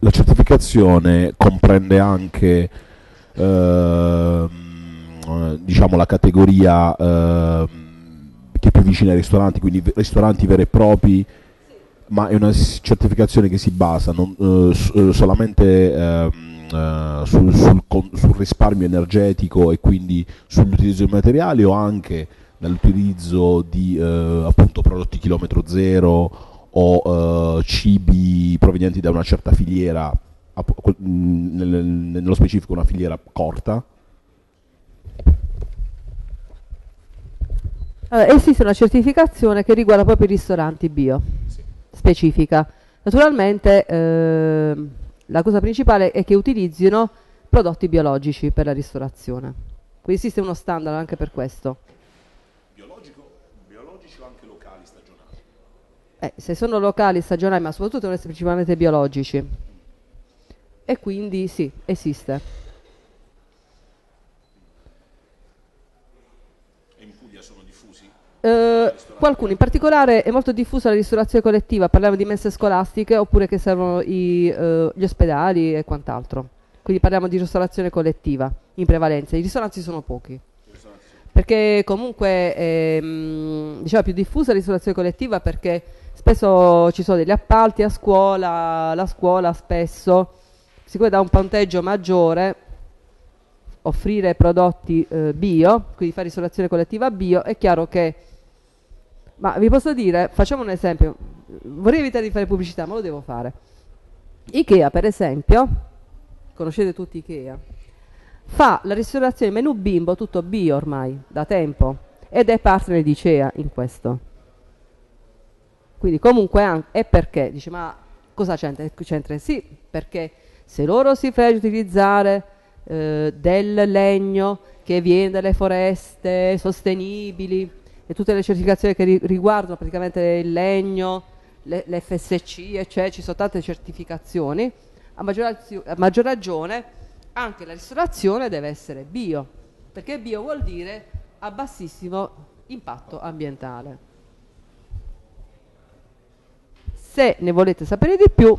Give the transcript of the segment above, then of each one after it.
la certificazione comprende anche eh, diciamo, la categoria eh, che è più vicina ai ristoranti, quindi ristoranti veri e propri, ma è una certificazione che si basa non, eh, eh solamente ehm, eh, sul, sul, sul, risparmio energetico e quindi sull'utilizzo di materiali o anche nell'utilizzo di eh, appunto, prodotti chilometro zero o eh, cibi provenienti da una certa filiera, mm, nello specifico una filiera corta? Allora, esiste una certificazione che riguarda proprio i ristoranti bio, sì. specifica. Naturalmente eh, la cosa principale è che utilizzino prodotti biologici per la ristorazione. Quindi esiste uno standard anche per questo. Eh, se sono locali stagionali, ma soprattutto devono essere principalmente biologici. E quindi sì, esiste. E in Puglia sono diffusi? Eh, qualcuno, in particolare è molto diffusa la ristorazione collettiva, parliamo di messe scolastiche oppure che servono i, eh, gli ospedali e quant'altro. Quindi parliamo di ristorazione collettiva in prevalenza, i ristoranti sono pochi perché comunque è mm, diciamo, più diffusa la ristorazione collettiva perché spesso ci sono degli appalti a scuola, la scuola spesso, siccome dà un punteggio maggiore, offrire prodotti eh, bio, quindi fare isolazione collettiva bio, è chiaro che, ma vi posso dire, facciamo un esempio, vorrei evitare di fare pubblicità, ma lo devo fare. Ikea, per esempio, conoscete tutti Ikea, fa la ristorazione menù bimbo, tutto bio ormai, da tempo, ed è partner di CEA in questo. Quindi comunque è perché, dice ma cosa c'entra? Eh, sì, perché se loro si fanno utilizzare eh, del legno che viene dalle foreste sostenibili e tutte le certificazioni che riguardano praticamente il legno, l'FSC, eccetera, cioè ci sono tante certificazioni, a maggior, a maggior ragione anche la ristorazione deve essere bio, perché bio vuol dire a bassissimo impatto ambientale. Se ne volete sapere di più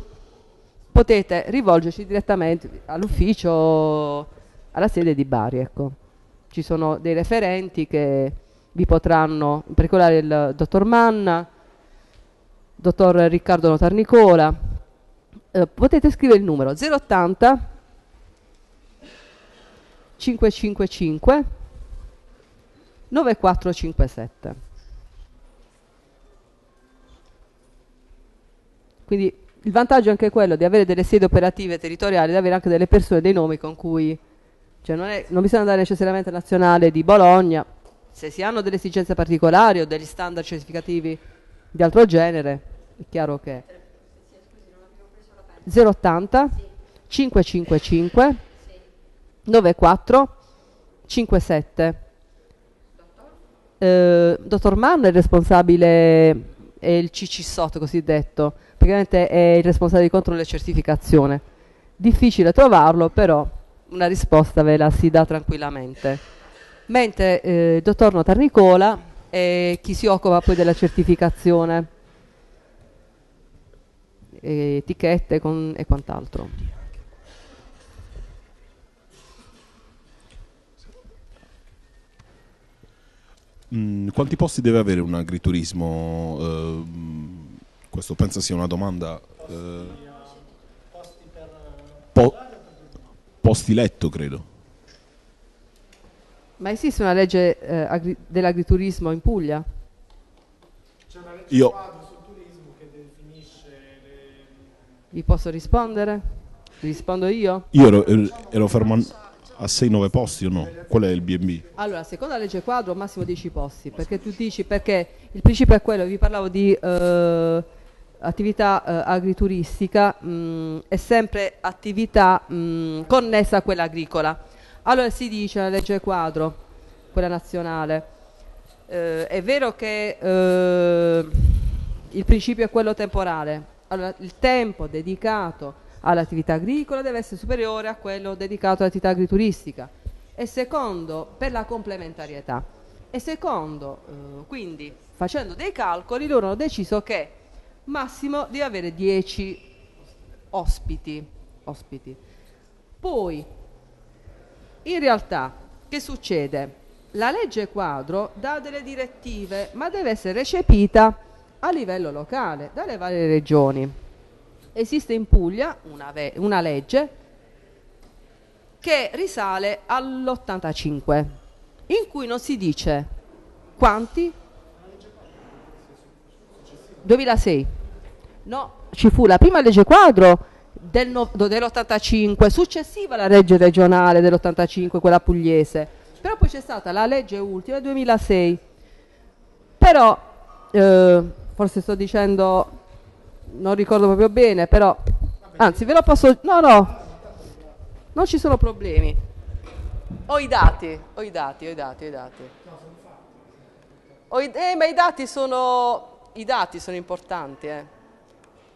potete rivolgerci direttamente all'ufficio, alla sede di Bari. Ecco. Ci sono dei referenti che vi potranno, in particolare il dottor Manna, il dottor Riccardo Notarnicola, eh, potete scrivere il numero 080 555 9457. Quindi il vantaggio è anche quello di avere delle sedi operative territoriali, di avere anche delle persone, dei nomi con cui... Cioè non, è, non bisogna andare necessariamente a nazionale di Bologna, se si hanno delle esigenze particolari o degli standard certificativi di altro genere, è chiaro che... 080 555 94 57. Eh, dottor Mann è responsabile, è il CC SOT cosiddetto praticamente è il responsabile di controllo e certificazione. Difficile trovarlo, però una risposta ve la si dà tranquillamente. Mentre eh, il dottor Notar Nicola è chi si occupa poi della certificazione, etichette con, e quant'altro. Mm, quanti posti deve avere un agriturismo? Eh, questo penso sia una domanda... Eh, posti letto, credo. Ma esiste una legge eh, dell'agriturismo in Puglia? C'è una legge Io... sul turismo che definisce... Le... Vi posso rispondere? Rispondo io? Io ero, ero, ero fermo a 6-9 posti o no? Qual è il BB? Allora, secondo la legge quadro massimo 10 posti, perché tu dici perché il principio è quello, vi parlavo di eh, attività eh, agrituristica mh, mm, è sempre attività mh, mm, connessa a quella agricola. Allora si dice nella legge quadro, quella nazionale, eh, è vero che eh, il principio è quello temporale, allora, il tempo dedicato all'attività agricola deve essere superiore a quello dedicato all'attività agrituristica e secondo per la complementarietà e secondo eh, quindi facendo dei calcoli loro hanno deciso che massimo di avere 10 ospiti. ospiti. Poi, in realtà, che succede? La legge quadro dà delle direttive, ma deve essere recepita a livello locale, dalle varie regioni. Esiste in Puglia una, una legge che risale all'85, in cui non si dice quanti 2006 No, ci fu la prima legge quadro del no, dell'85, successiva alla legge regionale dell'85, quella pugliese, però poi c'è stata la legge ultima del 2006. Però, eh, forse sto dicendo, non ricordo proprio bene, però, anzi ve lo posso... No, no, non ci sono problemi. Ho i dati, ho i dati, ho i dati, ho i dati. Ho i, eh, ma i dati sono, i dati sono importanti, eh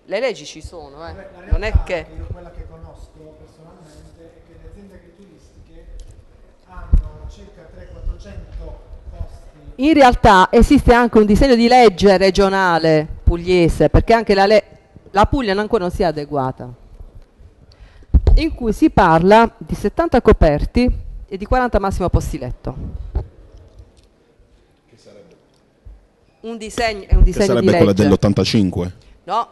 le leggi ci sono, eh. Vabbè, non è che... Io quella che conosco personalmente è che le aziende agrituristiche hanno circa 300-400 posti. In realtà esiste anche un disegno di legge regionale pugliese, perché anche la, la Puglia ancora non si è adeguata, in cui si parla di 70 coperti e di 40 massimo posti letto. Un disegno, è un disegno che sarebbe di quella dell'85? No,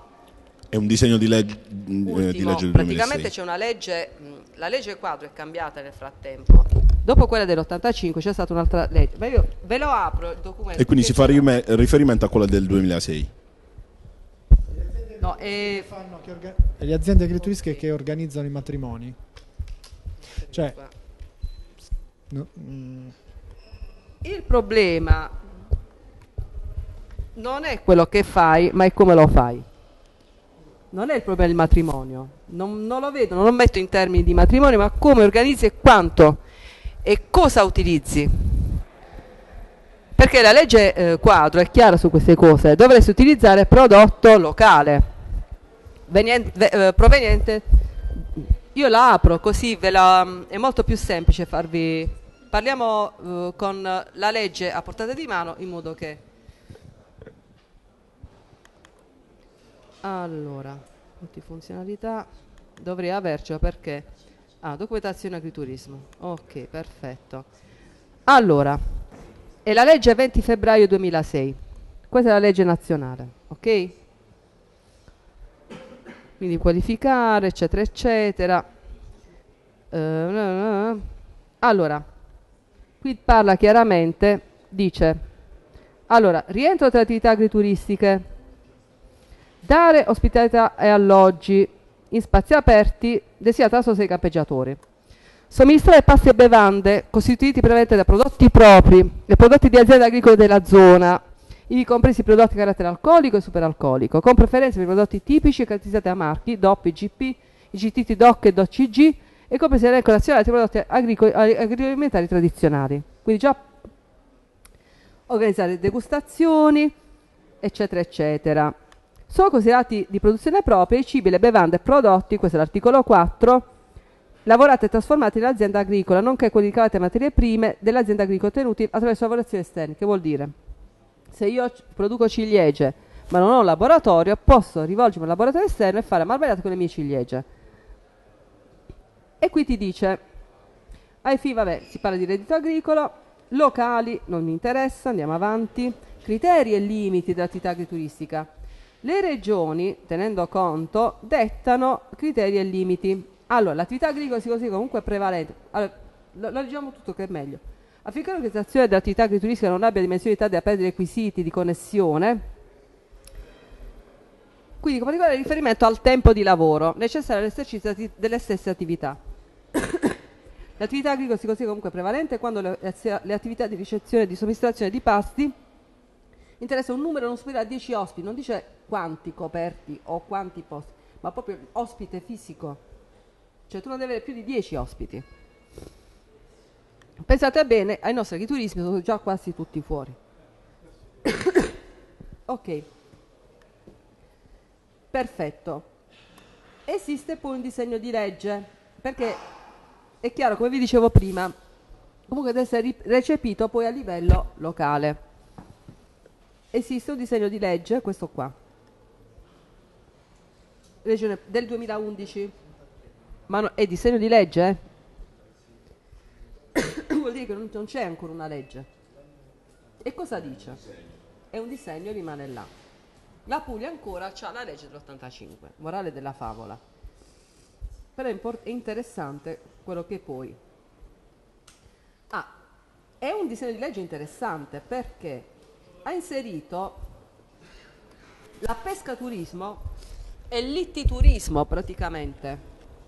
è un disegno di, leg Ultimo, eh, di legge del Praticamente c'è una legge, la legge quadro è cambiata nel frattempo. Dopo quella dell'85 c'è stata un'altra legge, ma io ve lo apro il documento. E quindi si fa riferimento a quella del 2006. No, e... Fanno, le aziende gratuische okay. che organizzano i matrimoni. Cioè, no, mm. Il problema non è quello che fai, ma è come lo fai non è il problema del matrimonio, non, non, lo vedo, non lo metto in termini di matrimonio, ma come organizzi e quanto e cosa utilizzi. Perché la legge eh, quadro è chiara su queste cose, dovresti utilizzare prodotto locale, veniente, eh, proveniente, io la apro così la, è molto più semplice farvi, parliamo eh, con la legge a portata di mano in modo che Allora, multifunzionalità, dovrei avercela perché... Ah, documentazione agriturismo. Ok, perfetto. Allora, è la legge 20 febbraio 2006. Questa è la legge nazionale, ok? Quindi qualificare, eccetera, eccetera. Uh, allora, qui parla chiaramente, dice, allora, rientro tra attività agrituristiche dare ospitalità e alloggi in spazi aperti desiderata alla sosta campeggiatori. Somministrare pasti e bevande costituiti prevalentemente da prodotti propri e prodotti di aziende agricole della zona, ivi compresi prodotti di carattere alcolico e superalcolico, con preferenza per prodotti tipici e caratterizzati da marchi DOP, IGP, IGTT, DOC e DOCG e compresi l'elenco nazionale di prodotti agroalimentari tradizionali. Quindi già organizzare degustazioni, eccetera, eccetera. Sono considerati di produzione propria i cibi, le bevande e prodotti, questo è l'articolo 4, lavorati e trasformati nell'azienda agricola, nonché quelli di cavate materie prime dell'azienda agricola ottenuti attraverso lavorazioni esterne. Che vuol dire? Se io produco ciliegie ma non ho un laboratorio, posso rivolgermi a un laboratorio esterno e fare marmellata con le mie ciliegie. E qui ti dice, ai fini, vabbè, si parla di reddito agricolo, locali, non mi interessa, andiamo avanti, criteri e limiti dell'attività agrituristica. Le regioni, tenendo conto, dettano criteri e limiti. Allora, l'attività agricola si considera comunque prevalente. Allora, lo, lo leggiamo tutto che è meglio. Affinché l'organizzazione dell'attività agriturica non abbia dimensioni tali da perdere requisiti di connessione, quindi con particolare riferimento al tempo di lavoro necessario all'esercizio delle stesse attività. L'attività agricola si considera comunque prevalente quando le, le attività di ricezione e di somministrazione di pasti interessano un numero non superiore a 10 ospiti, non dice quanti coperti o quanti posti, ma proprio ospite fisico. Cioè tu non devi avere più di 10 ospiti. Pensate bene, ai nostri agriturismi sono già quasi tutti fuori. ok. Perfetto. Esiste poi un disegno di legge, perché è chiaro, come vi dicevo prima, comunque deve essere recepito poi a livello locale. Esiste un disegno di legge, questo qua, regione del 2011 ma no, è disegno di legge eh? vuol dire che non, non c'è ancora una legge e cosa dice? è un disegno e rimane là la Puglia ancora ha la legge dell'85 morale della favola però è, è interessante quello che poi ah, è un disegno di legge interessante perché ha inserito la pesca turismo è l'ittiturismo praticamente.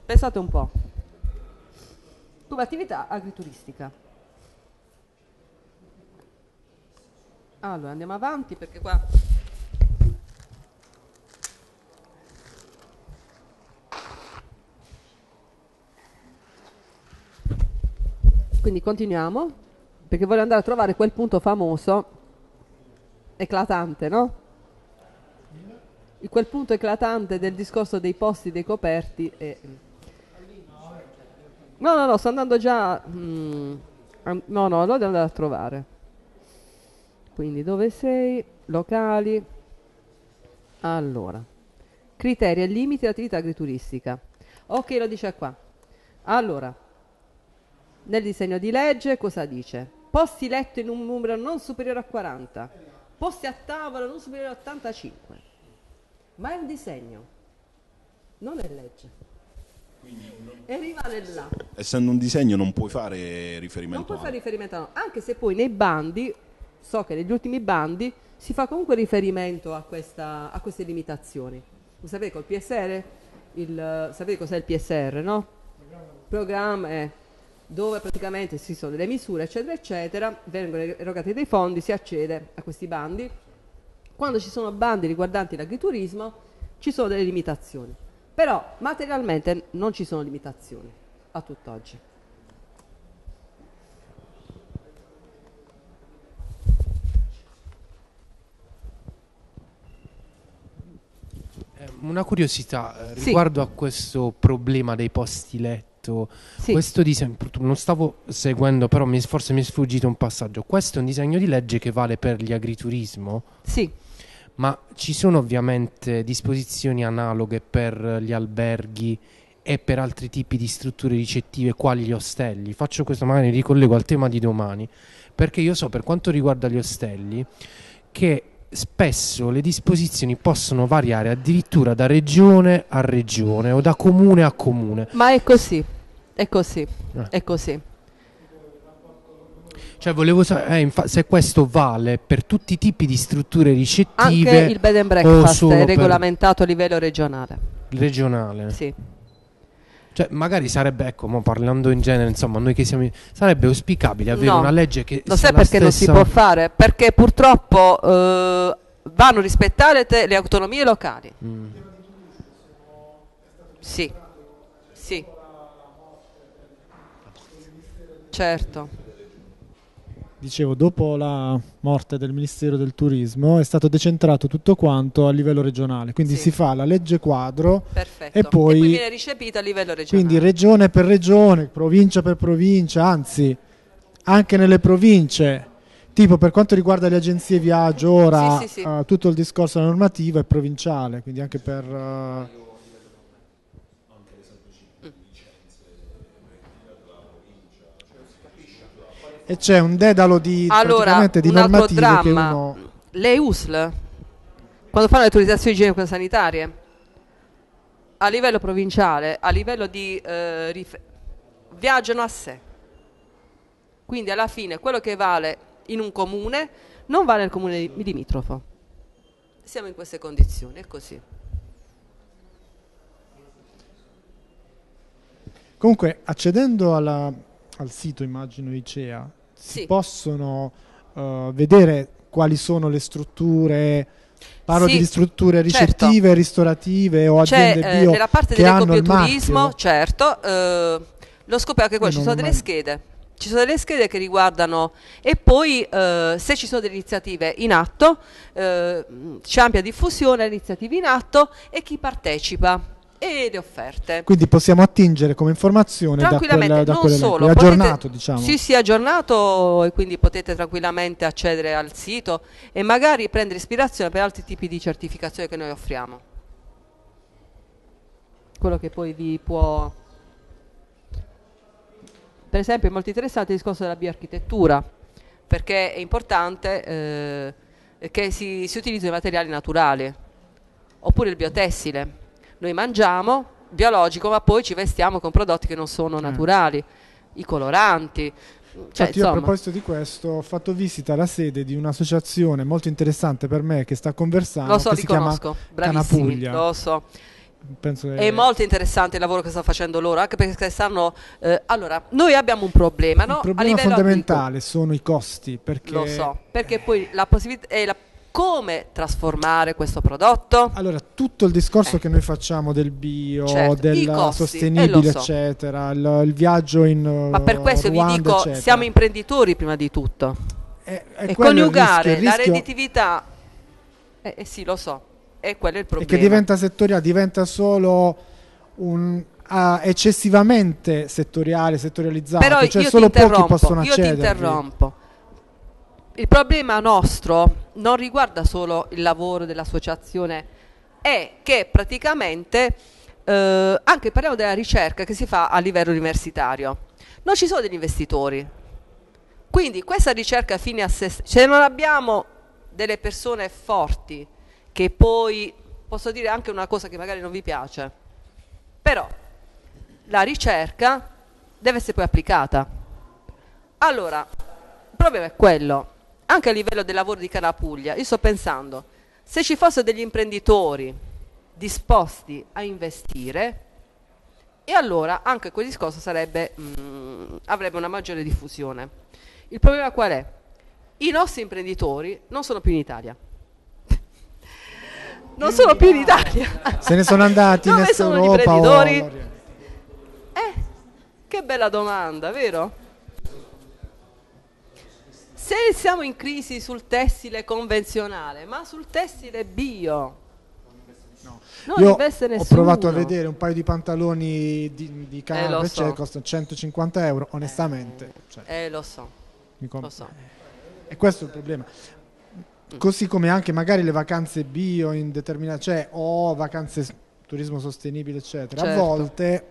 Pensate un po'. Come attività agrituristica. Allora andiamo avanti perché qua quindi continuiamo perché voglio andare a trovare quel punto famoso eclatante no? quel punto eclatante del discorso dei posti decoperti e... No, no, no, sto andando già... Mm, no, no, lo devo andare a trovare. Quindi dove sei? Locali. Allora. Criteri e limiti dell'attività agrituristica. Ok, lo dice qua. Allora, nel disegno di legge cosa dice? Posti letto in un numero non superiore a 40, posti a tavola non superiore a 85 ma è un disegno, non è legge. Non... E rimane là. Essendo un disegno non puoi fare riferimento. Non puoi fare riferimento a no. anche se poi nei bandi, so che negli ultimi bandi si fa comunque riferimento a, questa, a queste limitazioni. Lo sapete col PSR? Il, sapete cos'è il PSR, no? Programma è eh, dove praticamente ci sono delle misure, eccetera, eccetera, vengono erogati dei fondi, si accede a questi bandi quando ci sono bandi riguardanti l'agriturismo ci sono delle limitazioni, però materialmente non ci sono limitazioni a tutt'oggi. Eh, una curiosità eh, riguardo sì. a questo problema dei posti letto. Sì. Questo disegno, non stavo seguendo, però mi, forse mi è sfuggito un passaggio. Questo è un disegno di legge che vale per gli agriturismo? Sì ma ci sono ovviamente disposizioni analoghe per gli alberghi e per altri tipi di strutture ricettive quali gli ostelli. Faccio questo magari ricollego al tema di domani, perché io so per quanto riguarda gli ostelli che spesso le disposizioni possono variare addirittura da regione a regione o da comune a comune. Ma è così, è così, eh. è così. Cioè, volevo sapere eh, se questo vale per tutti i tipi di strutture ricettive. Anche il bed and breakfast è regolamentato a livello regionale. Regionale? Sì. Cioè, magari sarebbe, ecco, parlando in genere, insomma, noi che siamo. Sarebbe auspicabile avere no. una legge che. Lo sai perché stessa... non si può fare? Perché purtroppo eh, vanno rispettate le autonomie locali. Mm. Sì, sì. Certo dicevo, dopo la morte del Ministero del Turismo è stato decentrato tutto quanto a livello regionale, quindi sì. si fa la legge quadro e poi, e poi viene ricepita a livello regionale. Quindi regione per regione, provincia per provincia, anzi anche nelle province tipo per quanto riguarda le agenzie viaggio ora sì, sì, sì. Uh, tutto il discorso della normativa è provinciale quindi anche per uh, E c'è un dedalo di, allora, di un altro dramma. Uno... Le USL, quando fanno le autorizzazioni igienico-sanitarie, a livello provinciale, a livello di... Eh, rif- viaggiano a sé. Quindi alla fine quello che vale in un comune non vale nel comune di limitrofo. Siamo in queste condizioni, è così. Comunque, accedendo alla al sito immagino ICEA, sì. si possono uh, vedere quali sono le strutture Parlo sì, di strutture certo. ricettive, certo. ristorative o aziende C'è, eh, bio nella parte dell'ecobioturismo, certo, eh, lo scopo anche quello, ci sono delle mai... schede. Ci sono delle schede che riguardano e poi eh, se ci sono delle iniziative in atto, c'è ampia diffusione, iniziative in atto e chi partecipa e le offerte. Quindi possiamo attingere come informazione tranquillamente, da, quella, da non solo, è aggiornato potete, diciamo. Sì, sì, aggiornato e quindi potete tranquillamente accedere al sito e magari prendere ispirazione per altri tipi di certificazione che noi offriamo. Quello che poi vi può... Per esempio è molto interessante il discorso della bioarchitettura, perché è importante eh, che si, si utilizzino i materiali naturali, oppure il biotessile noi mangiamo biologico ma poi ci vestiamo con prodotti che non sono certo. naturali, mm. i coloranti. Cioè, Infatti, certo, io a proposito di questo ho fatto visita alla sede di un'associazione molto interessante per me che sta conversando. Lo so, che li si conosco, bravissimi, lo so. Che... È molto interessante il lavoro che stanno facendo loro, anche perché stanno... Eh, allora, noi abbiamo un problema, no? Il problema fondamentale amico. sono i costi, perché... Lo so, perché poi la possibilità... Eh, la come trasformare questo prodotto? Allora, tutto il discorso eh. che noi facciamo del bio, certo. del costi, eh, sostenibile, so. eccetera, il, il, viaggio in Ma per questo Ruanda, vi dico, eccetera. siamo imprenditori prima di tutto. È, eh, è e coniugare il rischio, la redditività eh, eh, sì, lo so. è quello il problema. E che diventa settoriale, diventa solo un uh, eccessivamente settoriale, settorializzato, Però cioè solo pochi possono accedere. Io ti interrompo il problema nostro non riguarda solo il lavoro dell'associazione, è che praticamente eh, anche parliamo della ricerca che si fa a livello universitario. Non ci sono degli investitori. Quindi questa ricerca fine a se stessa, se non abbiamo delle persone forti che poi posso dire anche una cosa che magari non vi piace, però la ricerca deve essere poi applicata. Allora, il problema è quello, anche a livello del lavoro di Calapuglia, io sto pensando, se ci fossero degli imprenditori disposti a investire, e allora anche quel discorso sarebbe, mh, mm, avrebbe una maggiore diffusione. Il problema qual è? I nostri imprenditori non sono più in Italia. non sono più in Italia. Se ne sono andati in Europa. Dove sono gli oh, imprenditori? Eh, che bella domanda, vero? se siamo in crisi sul tessile convenzionale, ma sul tessile bio, No. Io ho provato a vedere un paio di pantaloni di, di canapa, eh, so. costano 150 euro, onestamente. Eh, cioè, eh lo so. lo so. Eh, e questo è il problema. Così come anche magari le vacanze bio in determinate, cioè o vacanze turismo sostenibile, eccetera. Certo. A volte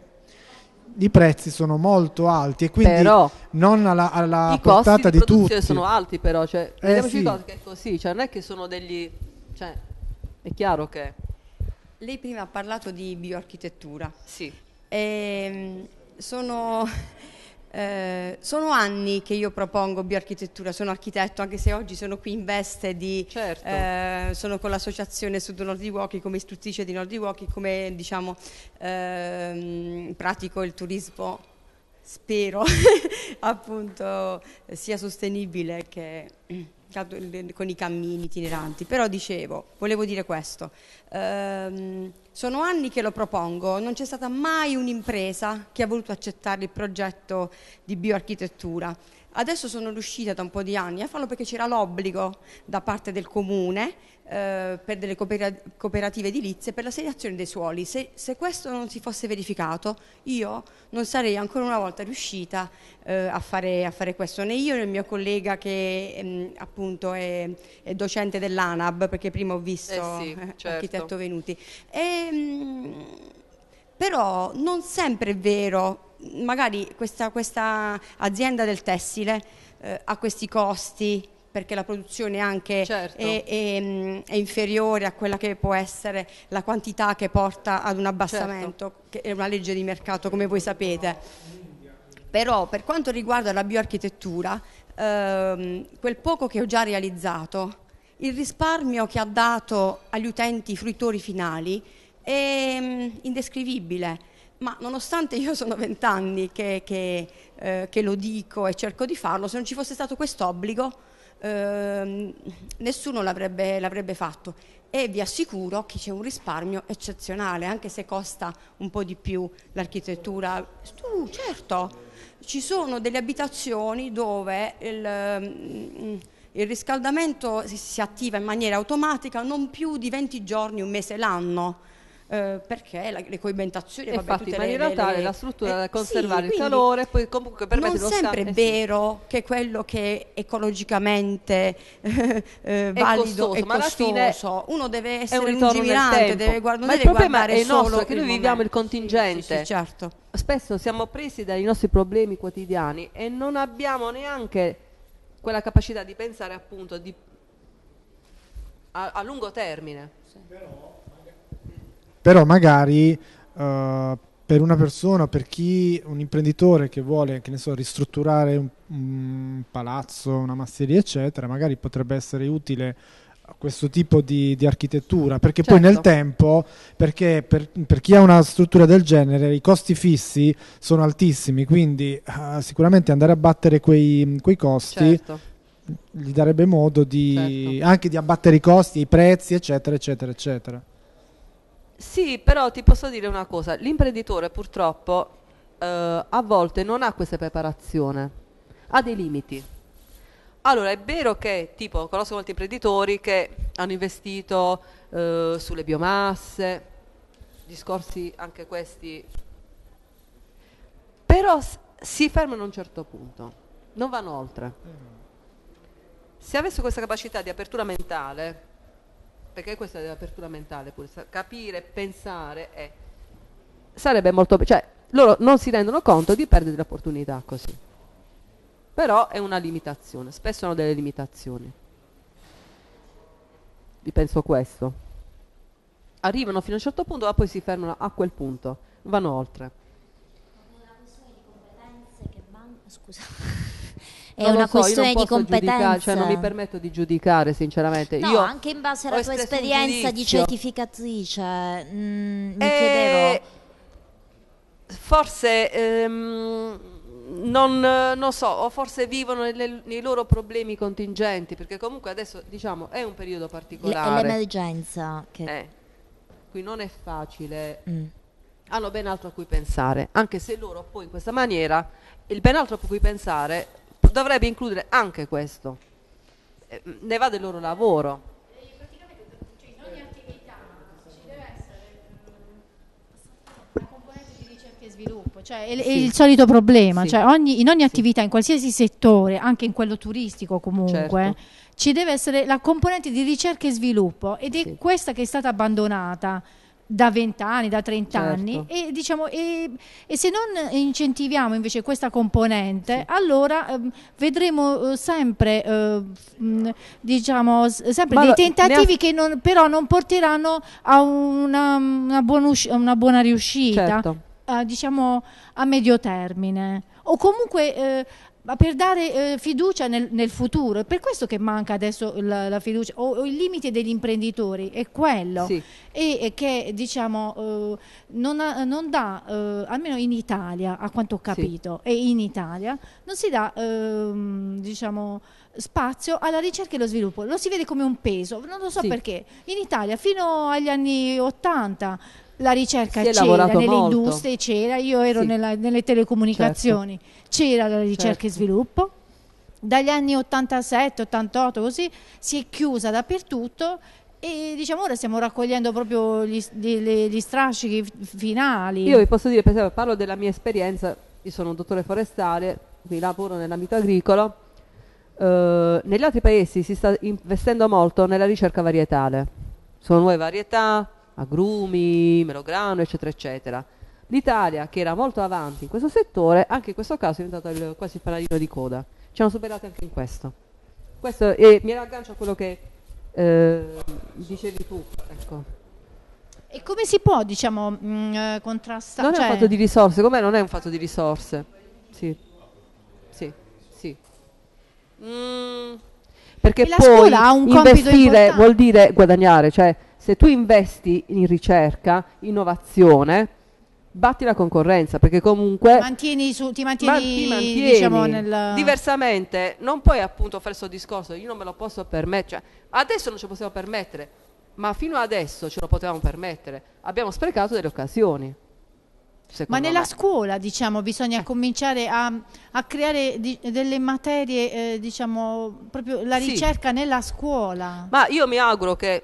i prezzi sono molto alti e quindi però, non alla, alla portata di, di tutti. sono alti però, cioè, eh sì. cose che è così, cioè, non è che sono degli... Cioè, è chiaro che... Lei prima ha parlato di bioarchitettura. Sì. E, ehm, sono eh, sono anni che io propongo bioarchitettura, sono architetto, anche se oggi sono qui in veste di... Certo. Eh, sono con l'associazione Sud Nord di Walkie come istruttrice di Nord di Walkie, come diciamo ehm, pratico il turismo, spero appunto sia sostenibile che con i cammini itineranti. Però dicevo, volevo dire questo. Ehm, sono anni che lo propongo, non c'è stata mai un'impresa che ha voluto accettare il progetto di bioarchitettura. Adesso sono riuscita da un po' di anni a farlo perché c'era l'obbligo da parte del comune eh, per delle cooperative edilizie per la segnazione dei suoli. Se, se, questo non si fosse verificato io non sarei ancora una volta riuscita eh, a, fare, a, fare, questo, né io né il mio collega che mh, mm, appunto è, è docente dell'ANAB perché prima ho visto eh sì, certo. architetto Venuti. E, ehm, mh, però non sempre è vero magari questa, questa azienda del tessile eh, ha questi costi perché la produzione anche certo. è, è, è, inferiore a quella che può essere la quantità che porta ad un abbassamento, certo. che è una legge di mercato come voi sapete. Però per quanto riguarda la bioarchitettura, ehm, quel poco che ho già realizzato, il risparmio che ha dato agli utenti, fruitori finali, è indescrivibile ma nonostante io sono vent'anni che, che, eh, che, lo dico e cerco di farlo, se non ci fosse stato quest'obbligo eh, nessuno l'avrebbe, l'avrebbe fatto e vi assicuro che c'è un risparmio eccezionale, anche se costa un po' di più l'architettura. Uh, certo, ci sono delle abitazioni dove il, mm, il, riscaldamento si attiva in maniera automatica non più di 20 giorni, un mese l'anno eh, perché la, le coibentazioni e vabbè, infatti, tutte ma in realtà le, le, la struttura eh, da conservare sì, il calore poi comunque permette non sempre è eh, vero sì. che quello che è ecologicamente eh, eh, è valido costoso, è ma uno deve essere un lungimirante deve guard- non ma deve il problema è solo nostro che noi viviamo il contingente sì, certo. spesso siamo presi dai nostri problemi quotidiani e non abbiamo neanche quella capacità di pensare appunto di a, a lungo termine. Sì. Però però magari uh, per una persona, per chi, un imprenditore che vuole, che ne so, ristrutturare un, un palazzo, una masseria, eccetera, magari potrebbe essere utile questo tipo di, di architettura perché certo. poi nel certo. tempo perché per, per, chi ha una struttura del genere i costi fissi sono altissimi quindi uh, sicuramente andare a battere quei, quei costi certo. gli darebbe modo di, certo. anche di abbattere i costi i prezzi eccetera eccetera eccetera sì, però ti posso dire una cosa, l'imprenditore purtroppo eh, a volte non ha questa preparazione, ha dei limiti. Allora, è vero che, tipo, conosco molti imprenditori che hanno investito eh, sulle biomasse, discorsi anche questi, però si fermano a un certo punto, non vanno oltre. Mm. Se avessero questa capacità di apertura mentale, perché questa è l'apertura mentale pure, capire, pensare è, sarebbe molto, cioè loro non si rendono conto di perdere l'opportunità così, però è una limitazione, spesso hanno delle limitazioni, vi penso questo, arrivano fino a un certo punto ma poi si fermano a quel punto, vanno oltre. scusa è non una so, questione di competenza. cioè non mi permetto di giudicare, sinceramente. No, io anche in base alla tua esperienza di certificatrice, mh, mm, mi e... Eh, chiedevo. Forse ehm, non, non, so, o forse vivono nelle, nei loro problemi contingenti, perché comunque adesso diciamo è un periodo particolare. è l'emergenza. Che... Eh. Qui non è facile. Mm hanno ben altro a cui pensare, anche se loro poi in questa maniera il ben altro a cui pensare dovrebbe includere anche questo. Eh, ne va del loro lavoro. Cioè, è, sì. è, il solito problema, sì. cioè, ogni, in ogni attività, in qualsiasi settore, anche in quello turistico comunque, certo. ci deve essere la componente di ricerca e sviluppo ed è sì. questa che è stata abbandonata da 20 anni, da 30 certo. anni e, diciamo, e, e, se non incentiviamo invece questa componente sì. allora ehm, eh, vedremo sempre, eh, diciamo, sempre dei tentativi ha... che non, però non porteranno a una, una, buona, una buona, riuscita certo. a, eh, diciamo, a medio termine o comunque eh, ma per dare eh, fiducia nel, nel, futuro, è per questo che manca adesso la, la fiducia, o, o, il limite degli imprenditori è quello, sì. e, e, che diciamo eh, non, ha, non, dà, eh, almeno in Italia, a quanto ho capito, sì. e in Italia, non si dà ehm, diciamo, spazio alla ricerca e allo sviluppo, lo si vede come un peso, non lo so sì. perché, in Italia fino agli anni 80 la ricerca c'era nelle molto. industrie, c'era, io ero sì. nella, nelle telecomunicazioni, certo. c'era la ricerca certo. e sviluppo. Dagli anni 87, 88 così si è chiusa dappertutto e diciamo ora stiamo raccogliendo proprio gli, gli, gli strascichi finali. Io vi posso dire, per esempio, parlo della mia esperienza, io sono un dottore forestale, qui lavoro nell'ambito agricolo, eh, negli altri paesi si sta investendo molto nella ricerca varietale, sono nuove varietà, agrumi, melograno, eccetera, eccetera. L'Italia, che era molto avanti in questo settore, anche in questo caso è diventata quasi il paladino di coda. Ci hanno superato anche in questo. Questo eh, mi raggancio a quello che eh, dicevi tu. Ecco. E come si può, diciamo, mm, eh, contrastare? Non cioè... è un cioè fatto di risorse, come non è un fatto di risorse. Sì, sì, sì. Mm, perché e poi investire vuol dire guadagnare, cioè se tu investi in ricerca, innovazione, batti la concorrenza perché comunque mantieni su, ti mantieni, ma, ti mantieni. Diciamo, nel... diversamente non puoi appunto fare il suo discorso io non me lo posso permettere cioè, adesso non ce lo possiamo permettere ma fino adesso ce lo potevamo permettere abbiamo sprecato delle occasioni ma nella me. scuola diciamo bisogna eh. cominciare a, a creare di, delle materie eh, diciamo proprio la ricerca sì. nella scuola ma io mi auguro che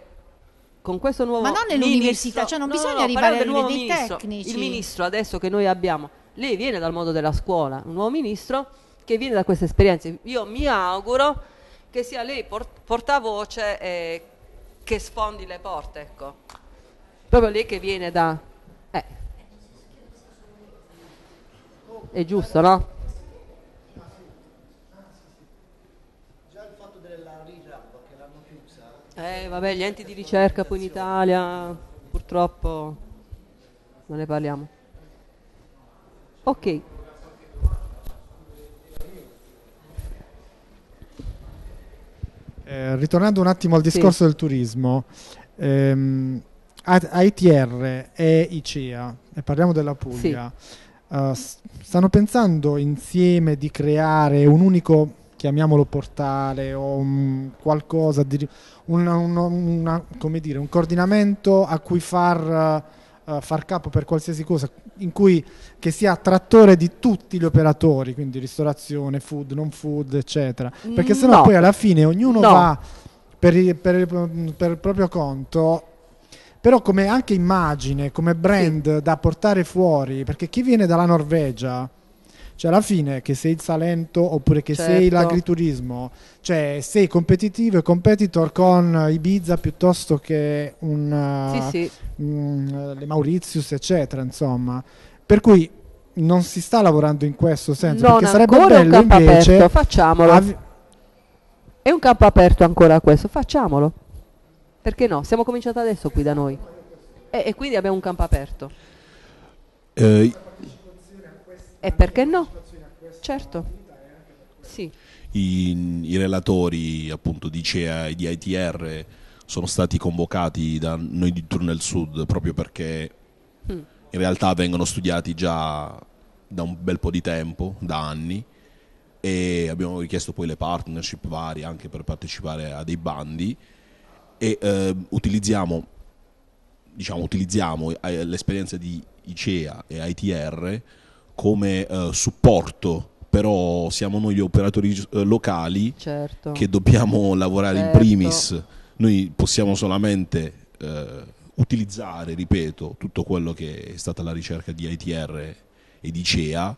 con questo nuovo Ma non nell'università, ministro, cioè non no, bisogna no, no, arrivare a livello ministro, tecnici. Il ministro adesso che noi abbiamo, lei viene dal mondo della scuola, un nuovo ministro che viene da queste esperienze. Io mi auguro che sia lei port- portavoce eh, che sfondi le porte, ecco. Proprio lei che viene da... Eh. È giusto, no? Eh, vabbè, gli enti di ricerca poi in Italia purtroppo non ne parliamo. Ok. Eh, ritornando un attimo al discorso sì. del turismo, ehm, AITR e ICEA, e parliamo della Puglia, sì. uh, stanno pensando insieme di creare un unico chiamiamolo portale o un qualcosa, di, una, una, come dire, un coordinamento a cui far, uh, far capo per qualsiasi cosa, in cui, che sia attrattore di tutti gli operatori, quindi ristorazione, food, non food, eccetera. Perché sennò no. poi alla fine ognuno no. va per, per, per il proprio conto però come anche immagine, come brand sì. da portare fuori, perché chi viene dalla Norvegia cioè alla fine che sei il Salento oppure che certo. sei l'agriturismo, cioè sei competitivo e competitor con Ibiza piuttosto che un, sì, eh, sì. Un, eh, le Mauritius eccetera insomma. Per cui non si sta lavorando in questo senso, non perché sarebbe bello un campo invece aperto, facciamolo. Av- è un campo aperto ancora questo, facciamolo. Perché no? Siamo cominciati adesso qui da noi. E, e quindi abbiamo un campo aperto. Eh, e perché no? Certo. Sì. I, I, relatori appunto di CEA e di ITR sono stati convocati da noi di Tunnel Sud proprio perché mm. in realtà vengono studiati già da un bel po' di tempo, da anni, e abbiamo richiesto poi le partnership varie anche per partecipare a dei bandi e eh, utilizziamo, diciamo, utilizziamo eh, l'esperienza di ICEA e ITR come eh, supporto, però siamo noi gli operatori eh, locali certo. che dobbiamo lavorare certo. in primis. Noi possiamo solamente eh, utilizzare, ripeto, tutto quello che è stata la ricerca di ITR e di CEA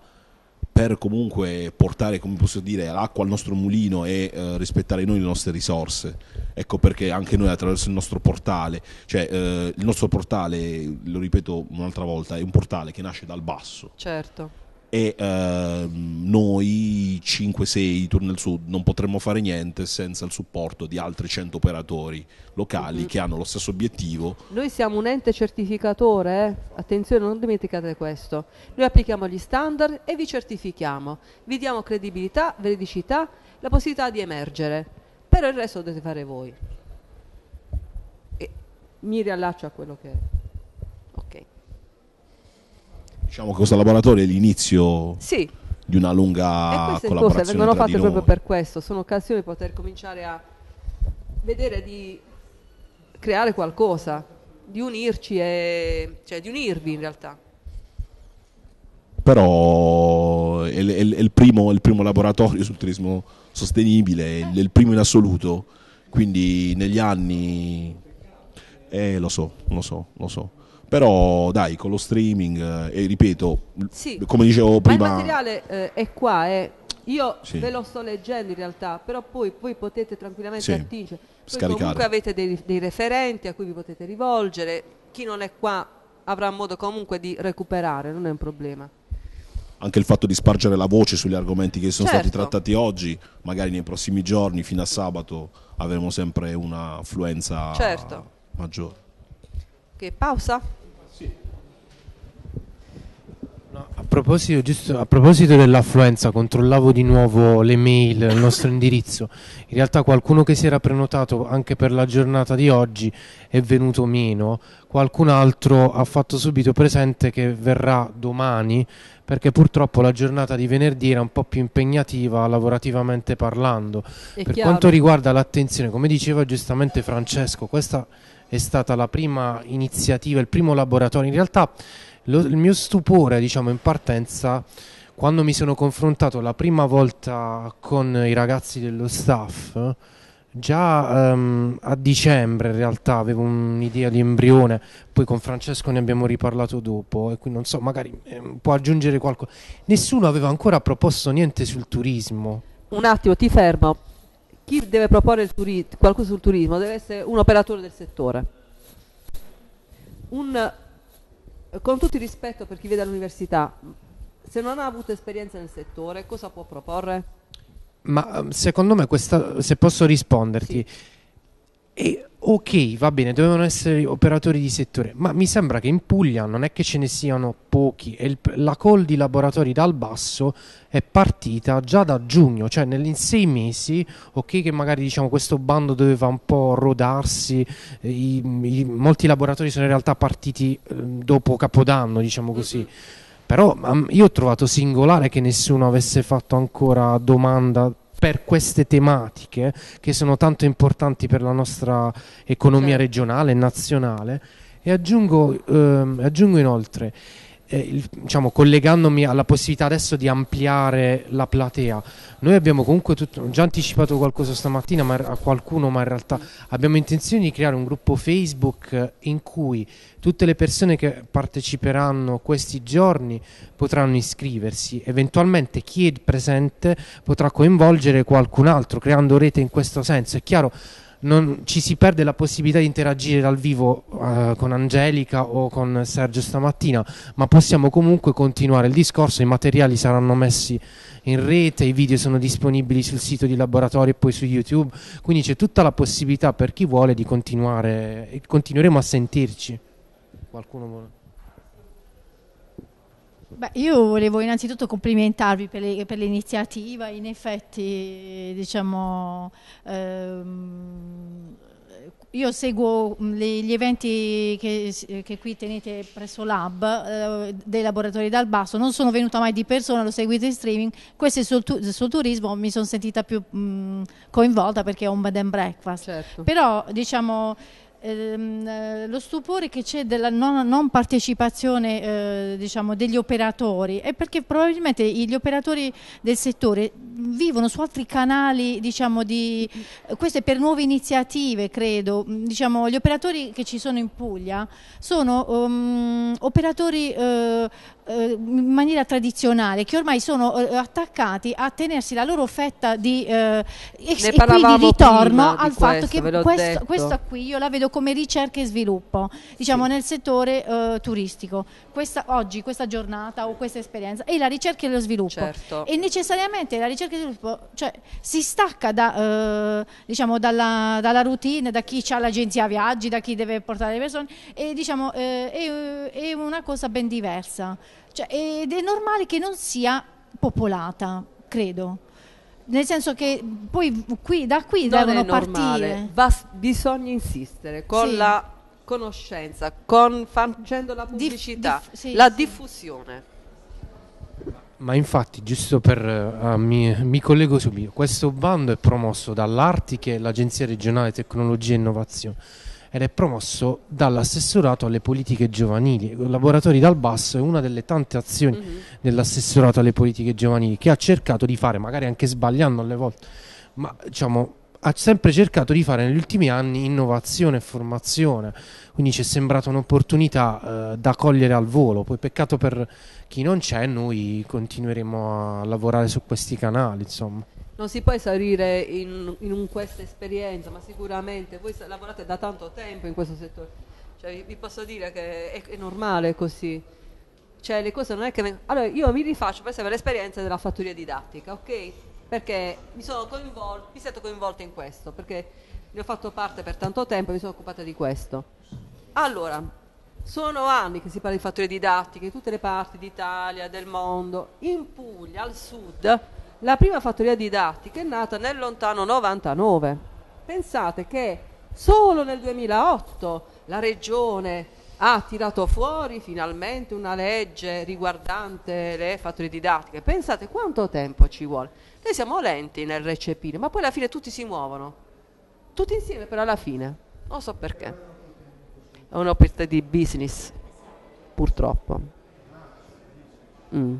per comunque portare, come posso dire, l'acqua al nostro mulino e eh, rispettare noi le nostre risorse. Ecco perché anche noi attraverso il nostro portale, cioè eh, il nostro portale, lo ripeto un'altra volta, è un portale che nasce dal basso. Certo e eh, noi 5-6 Tunnel Sud non potremmo fare niente senza il supporto di altri 100 operatori locali mm-hmm. che hanno lo stesso obiettivo. Noi siamo un ente certificatore, eh? attenzione non dimenticate questo, noi applichiamo gli standard e vi certifichiamo, vi diamo credibilità, veridicità, la possibilità di emergere, però il resto dovete fare voi. E mi riallaccio a quello che... Diciamo che questo laboratorio è l'inizio sì. di una lunga e collaborazione. Cose vengono fatte proprio per questo, sono occasioni di poter cominciare a vedere di creare qualcosa, di unirci, e, cioè di unirvi in realtà. Però è, è, è il, primo, il, primo, laboratorio sul turismo sostenibile, è il primo in assoluto, quindi negli anni... Eh, lo so, lo so, lo so però dai con lo streaming eh, e ripeto sì. come dicevo prima Ma il materiale eh, è qua eh. io sì. ve lo sto leggendo in realtà però poi, poi potete tranquillamente sì. attingere poi comunque avete dei, dei referenti a cui vi potete rivolgere chi non è qua avrà modo comunque di recuperare non è un problema anche il fatto di spargere la voce sugli argomenti che sono certo. stati trattati oggi, magari nei prossimi giorni, fino a sabato, avremo sempre un'affluenza certo. maggiore. Che pausa? No, a, proposito, giusto, a proposito dell'affluenza, controllavo di nuovo le mail, il nostro indirizzo. In realtà qualcuno che si era prenotato anche per la giornata di oggi è venuto meno, qualcun altro ha fatto subito presente che verrà domani, perché purtroppo la giornata di venerdì era un po' più impegnativa lavorativamente parlando. È per chiaro. quanto riguarda l'attenzione, come diceva giustamente Francesco, questa è stata la prima iniziativa, il primo laboratorio. In realtà lo, il mio stupore, diciamo, in partenza, quando mi sono confrontato la prima volta con i ragazzi dello staff, già um, a dicembre in realtà avevo un'idea di embrione, poi con Francesco ne abbiamo riparlato dopo e quindi non so, magari eh, può aggiungere qualcosa. Nessuno aveva ancora proposto niente sul turismo. Un attimo, ti fermo. Chi deve proporre turi- qualcosa sul turismo deve essere un operatore del settore. Un con tutto il rispetto per chi vede all'università, se non ha avuto esperienza nel settore, cosa può proporre? Ma ehm, secondo me questa, se posso risponderti, sì. E ok, va bene, dovevano essere operatori di settore, ma mi sembra che in Puglia non è che ce ne siano pochi e il, la call di laboratori dal basso è partita già da giugno, cioè in sei mesi, ok che magari diciamo questo bando doveva un po' rodarsi, i, i, molti laboratori sono in realtà partiti ehm, dopo Capodanno, diciamo così. Mm-hmm. Però io ho trovato singolare che nessuno avesse fatto ancora domanda per queste tematiche che sono tanto importanti per la nostra economia certo. regionale e nazionale. E aggiungo, ehm, aggiungo inoltre eh, il, diciamo, collegandomi alla possibilità adesso di ampliare la platea. Noi abbiamo comunque tutto, già anticipato qualcosa stamattina ma, a qualcuno, ma in realtà abbiamo intenzione di creare un gruppo Facebook eh, in cui tutte le persone che parteciperanno questi giorni potranno iscriversi. Eventualmente chi è presente potrà coinvolgere qualcun altro, creando rete in questo senso. È chiaro non, ci si perde la possibilità di interagire dal vivo eh, con Angelica o con Sergio stamattina, ma possiamo comunque continuare il discorso, i materiali saranno messi in rete, i video sono disponibili sul sito di laboratorio e poi su YouTube, quindi c'è tutta la possibilità per chi vuole di continuare e continueremo a sentirci. Qualcuno vuole? Beh, io volevo innanzitutto complimentarvi per, le, per l'iniziativa, in effetti diciamo, ehm, io seguo mm, le, gli eventi che, che, qui tenete presso l'hub eh, dei laboratori dal basso, non sono venuta mai di persona, lo seguite in streaming, questo sul, tu, sul turismo mi sono sentita più mh, mm, coinvolta perché è un bed and breakfast, certo. però diciamo ehm, eh, lo stupore che c'è della non, non partecipazione eh, diciamo, degli operatori è perché probabilmente gli operatori del settore vivono su altri canali, diciamo, di, questo per nuove iniziative credo, mm, diciamo, gli operatori che ci sono in Puglia sono um, operatori eh, eh, in maniera tradizionale, che ormai sono eh, attaccati a tenersi la loro fetta di eh, e, e quindi ritorno al questo, fatto che questo, questa qui io la vedo come ricerca e sviluppo, diciamo sì. nel settore eh, turistico. Questa, oggi, questa giornata o questa esperienza è la ricerca e lo sviluppo. Certo. E necessariamente la ricerca e lo sviluppo cioè, si stacca da, eh, diciamo, dalla, dalla routine, da chi ha l'agenzia viaggi, da chi deve portare le persone e diciamo eh, è, è, una cosa ben diversa. Cioè, ed è normale che non sia popolata, credo. Nel senso che poi qui, da qui non devono partire. Va, bisogna insistere con sì. la conoscenza, con, facendo la pubblicità, Dif, sì, la sì. diffusione. Ma infatti, giusto per uh, mi, mi, collego subito, questo bando è promosso dall'Arti, che è l'Agenzia regionale Tecnologia e Innovazione ed è promosso dall'assessorato alle politiche giovanili. Laboratori dal Basso è una delle tante azioni mm -hmm. dell'assessorato alle politiche giovanili che ha cercato di fare, magari anche sbagliando alle volte, ma diciamo ha sempre cercato di fare negli ultimi anni innovazione e formazione, quindi ci è sembrata un'opportunità eh, da cogliere al volo, poi peccato per chi non c'è, noi continueremo a lavorare su questi canali, insomma non si può esaurire in, in questa esperienza, ma sicuramente voi lavorate da tanto tempo in questo settore, cioè, vi posso dire che è, è normale così. Cioè, le cose non è che... Allora, io mi rifaccio, per esempio, l'esperienza della fattoria didattica, ok? Perché mi sono coinvolta, mi sento coinvolta in questo, perché ne ho fatto parte per tanto tempo, e mi sono occupata di questo. Allora, sono anni che si parla di fattorie didattiche in tutte le parti d'Italia, del mondo. In Puglia, al sud, la prima fattoria didattica è nata nel lontano 99. Pensate che solo nel 2008 la regione ha tirato fuori finalmente una legge riguardante le fattorie didattiche. Pensate quanto tempo ci vuole. Noi siamo lenti nel recepire, ma poi alla fine tutti si muovono. Tutti insieme però alla fine. Non so perché. È un'opportunità di business, purtroppo. Mm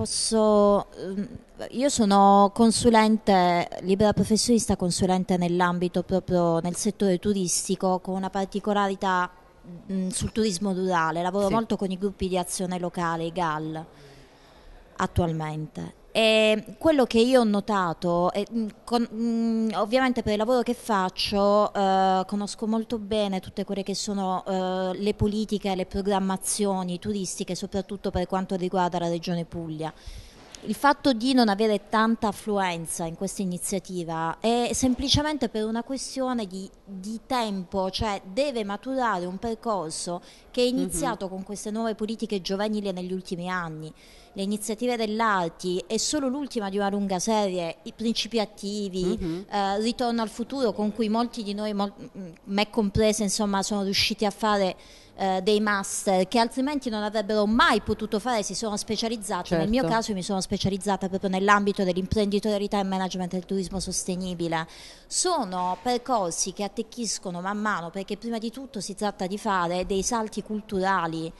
posso... Ehm, io sono consulente, libera professionista consulente nell'ambito proprio nel settore turistico con una particolarità mh, mhmm, sul turismo rurale, lavoro sì. molto con i gruppi di azione locale, i GAL attualmente e quello che io ho notato, è, con, ovviamente per il lavoro che faccio eh, conosco molto bene tutte quelle che sono eh, le politiche, le programmazioni turistiche, soprattutto per quanto riguarda la regione Puglia. Il fatto di non avere tanta affluenza in questa iniziativa è semplicemente per una questione di, di tempo, cioè deve maturare un percorso che è mhm. iniziato mm-hmm. con queste nuove politiche giovanili negli ultimi anni. Le iniziative dell'Arti è solo l'ultima di una lunga serie, i principi attivi, mm-hmm. eh, ritorno al futuro con cui molti di noi, mol- me compresa, insomma, sono riusciti a fare eh, dei master che altrimenti non avrebbero mai potuto fare, si sono specializzate. Certo. Nel mio certo. caso mi sono specializzata proprio nell'ambito dell'imprenditorialità e management del turismo sostenibile. Sono percorsi che attecchiscono man mano perché prima di tutto si tratta di fare dei salti culturali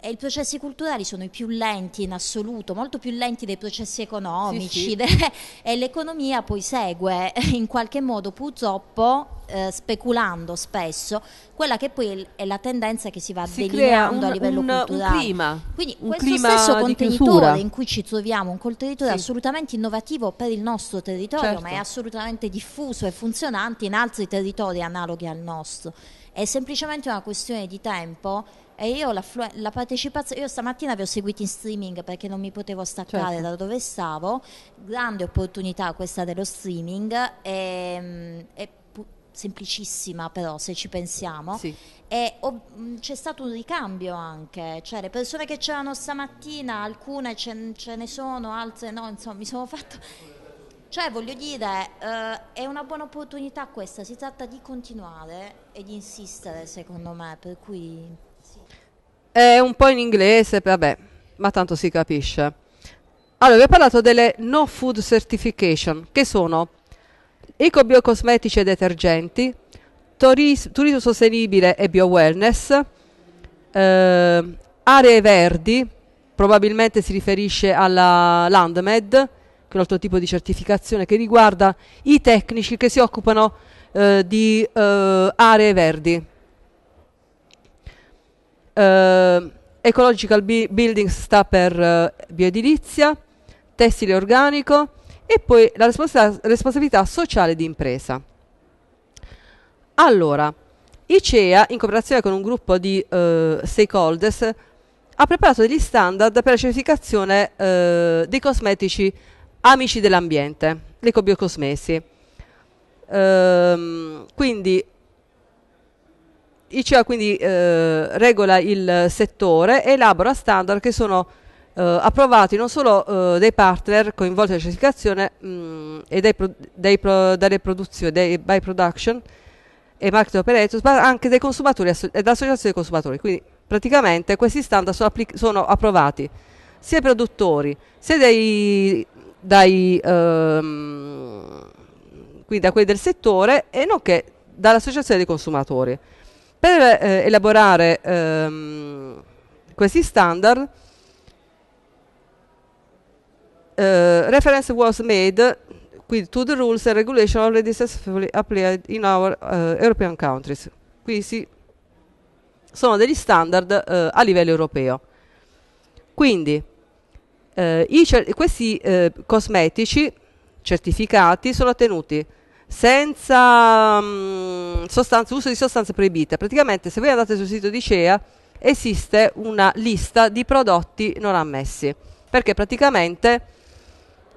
e i processi culturali sono i più lenti in assoluto, molto più lenti dei processi economici sì, sì. De... e l'economia poi segue in qualche modo purtroppo eh, speculando spesso quella che poi è la tendenza che si va si delineando un, a livello un, culturale. Un clima, Quindi un questo clima stesso contenitore in cui ci troviamo, un contenitore sì. assolutamente innovativo per il nostro territorio, certo. ma è certo. assolutamente diffuso e funzionante in altri territori analoghi al nostro è semplicemente una questione di tempo e io la, la partecipazione, io stamattina vi ho seguito in streaming perché non mi potevo staccare certo. da dove stavo, grande opportunità questa dello streaming, e, ehm, e semplicissima però se ci pensiamo sì. e ho, c'è stato un ricambio anche cioè le persone che c'erano stamattina alcune ce, ce ne sono altre no insomma mi sono fatto cioè, voglio dire, eh, è una buona opportunità questa, si tratta di continuare e di insistere, secondo me, per cui... È un po' in inglese, vabbè, ma tanto si capisce. Allora, vi ho parlato delle No Food Certification, che sono eco-biocosmetici e detergenti, turis turismo sostenibile e bio-wellness, eh, aree verdi, probabilmente si riferisce alla Landmed, che è un altro tipo di certificazione che riguarda i tecnici che si occupano eh, di eh, aree verdi. Eh, Ecological Building sta per eh, bioedilizia, tessile organico e poi la responsa responsabilità sociale di impresa. Allora, ICEA, in cooperazione con un gruppo di eh, stakeholders, ha preparato degli standard per la certificazione eh, dei cosmetici amici dell'ambiente, l'ecobiocosmesi. Ehm, quindi ICEA quindi eh, regola il settore e elabora standard che sono eh, approvati non solo eh, dai partner coinvolti nella certificazione mh, mm, e dai pro, dai pro, dalle produzioni, dai by production e market operators, ma anche dai consumatori e dall'associazione dei consumatori. Quindi praticamente questi standard sono, sono approvati sia dai produttori sia dai dai, ehm, da quelli del settore e nonché dall'associazione dei consumatori. Per eh, elaborare ehm, questi standard, eh, reference was made quindi to the rules and regulations already successfully applied in our uh, European countries. Quindi sì, sono degli standard uh, a livello europeo. Quindi eh, i, questi eh, cosmetici certificati sono ottenuti senza mh, mm, sostanze, uso di sostanze proibite. Praticamente se voi andate sul sito di CEA esiste una lista di prodotti non ammessi, perché praticamente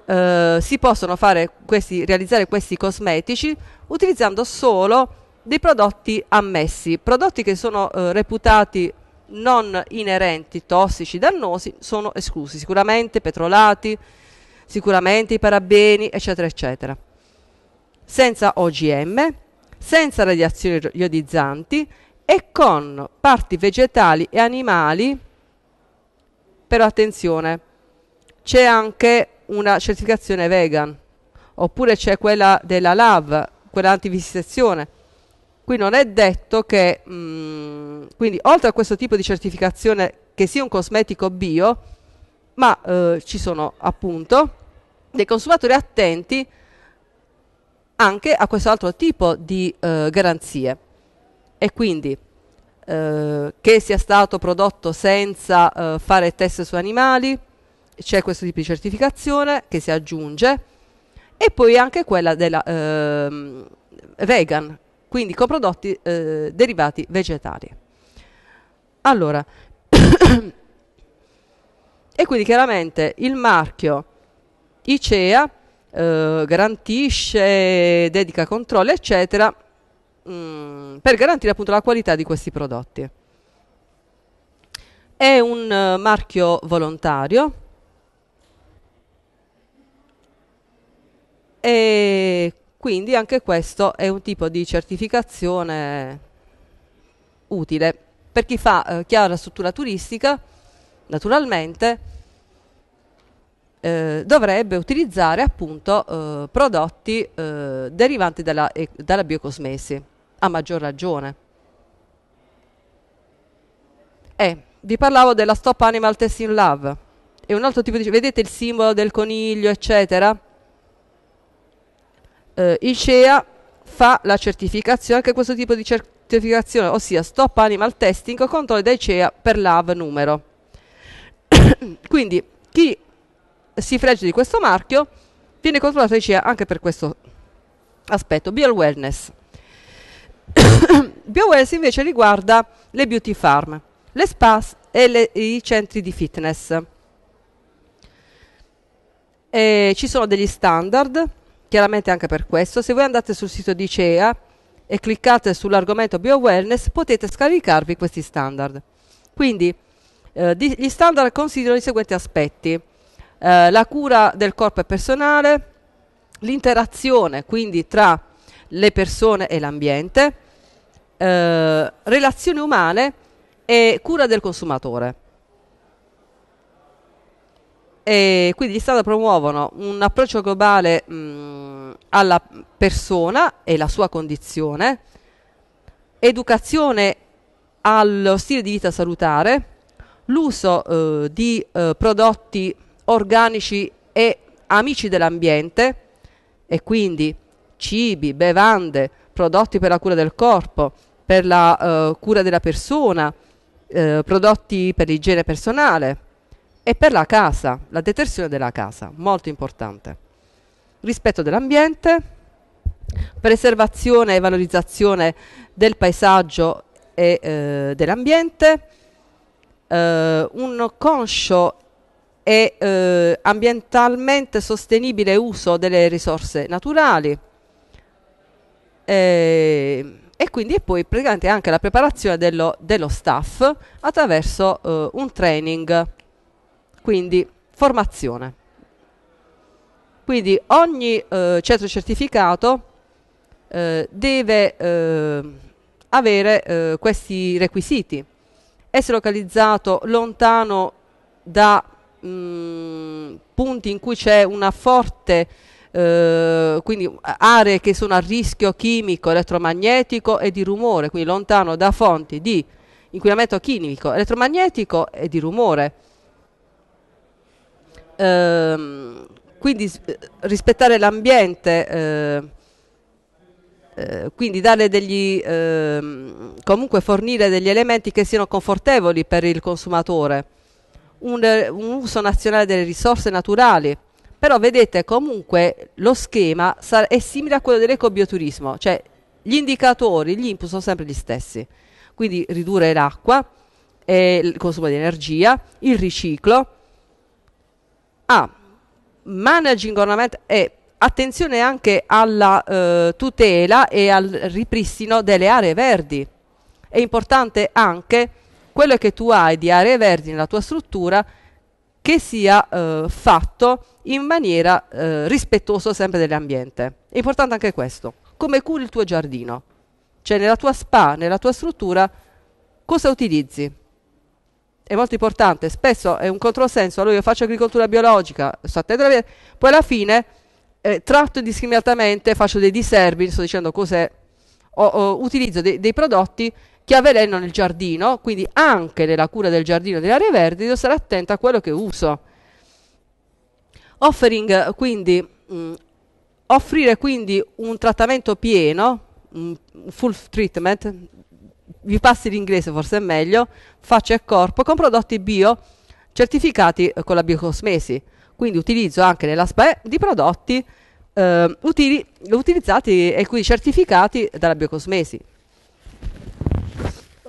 eh, si possono questi, realizzare questi cosmetici utilizzando solo dei prodotti ammessi, prodotti che sono eh, reputati non inerenti, tossici, dannosi sono esclusi, sicuramente petrolati, sicuramente i parabeni, eccetera, eccetera. Senza OGM, senza radiazioni iodizzanti e con parti vegetali e animali, però attenzione, c'è anche una certificazione vegan, oppure c'è quella della LAV, quella antivisitazione, Qui non è detto che, mh, mm, quindi oltre a questo tipo di certificazione che sia un cosmetico bio, ma eh, ci sono appunto dei consumatori attenti anche a questo altro tipo di eh, garanzie e quindi eh, che sia stato prodotto senza eh, fare test su animali, c'è questo tipo di certificazione che si aggiunge e poi anche quella della ehm, vegan quindi coprodotti eh, derivati vegetali. Allora, e quindi chiaramente il marchio ICEA eh, garantisce, dedica controlli, eccetera, mh, mm, per garantire appunto la qualità di questi prodotti. È un eh, marchio volontario e quindi anche questo è un tipo di certificazione utile per chi fa eh, chi ha la struttura turistica, naturalmente eh, dovrebbe utilizzare appunto eh, prodotti eh, derivanti dalla, dalla biocosmesi, a maggior ragione. E eh, vi parlavo della Stop Animal Testing Love, è un altro tipo di... vedete il simbolo del coniglio eccetera? eh, il CEA fa la certificazione, anche questo tipo di certificazione, ossia stop animal testing, controlli dai CEA per l'AV numero. Quindi chi si fregge di questo marchio viene controllato dai CEA anche per questo aspetto, bioawareness. bioawareness invece riguarda le beauty farm, le spa e le, i centri di fitness. E ci sono degli standard Chiaramente anche per questo, se voi andate sul sito di CEA e cliccate sull'argomento bio potete scaricarvi questi standard. Quindi eh, di, gli standard considerano i seguenti aspetti, eh, la cura del corpo e personale, l'interazione quindi tra le persone e l'ambiente, eh, relazioni umane e cura del consumatore. E quindi gli Stati promuovono un approccio globale mh, alla persona e la sua condizione, educazione allo stile di vita salutare, l'uso eh, di eh, prodotti organici e amici dell'ambiente e quindi cibi, bevande, prodotti per la cura del corpo, per la eh, cura della persona, eh, prodotti per l'igiene personale e per la casa, la detersione della casa, molto importante. Rispetto dell'ambiente, preservazione e valorizzazione del paesaggio e eh, dell'ambiente, eh, un conscio e eh, ambientalmente sostenibile uso delle risorse naturali e, eh, e quindi e poi praticamente anche la preparazione dello, dello staff attraverso eh, un training quindi formazione. Quindi ogni eh, centro certificato eh, deve eh, avere eh, questi requisiti, essere localizzato lontano da mh, mm, punti in cui c'è una forte eh, quindi aree che sono a rischio chimico, elettromagnetico e di rumore, quindi lontano da fonti di inquinamento chimico, elettromagnetico e di rumore. Ehm, quindi eh, rispettare l'ambiente, eh, eh, quindi degli, eh, comunque fornire degli elementi che siano confortevoli per il consumatore, un, eh, un uso nazionale delle risorse naturali, però vedete comunque lo schema è simile a quello dell'ecobioturismo, cioè gli indicatori, gli input sono sempre gli stessi, quindi ridurre l'acqua, eh, il consumo di energia, il riciclo, a managing ornament e attenzione anche alla eh, tutela e al ripristino delle aree verdi. È importante anche quello che tu hai di aree verdi nella tua struttura che sia eh, fatto in maniera eh, rispettosa sempre dell'ambiente. È importante anche questo. Come curi il tuo giardino? Cioè nella tua spa, nella tua struttura, cosa utilizzi? è molto importante, spesso è un controsenso, allora io faccio agricoltura biologica, sto attento alla vita, poi alla fine eh, tratto indiscriminatamente, faccio dei diserbi, sto dicendo cos'è, o, o, utilizzo de dei prodotti che avvelenano il giardino, quindi anche nella cura del giardino e delle aree verdi devo stare attento a quello che uso. Offering, quindi, mh, offrire quindi un trattamento pieno, un full treatment, vi passi l'inglese forse è meglio, faccia e corpo, con prodotti bio certificati eh, con la biocosmesi. Quindi utilizzo anche nella SPE eh, di prodotti eh, utili, utilizzati e quindi certificati dalla biocosmesi.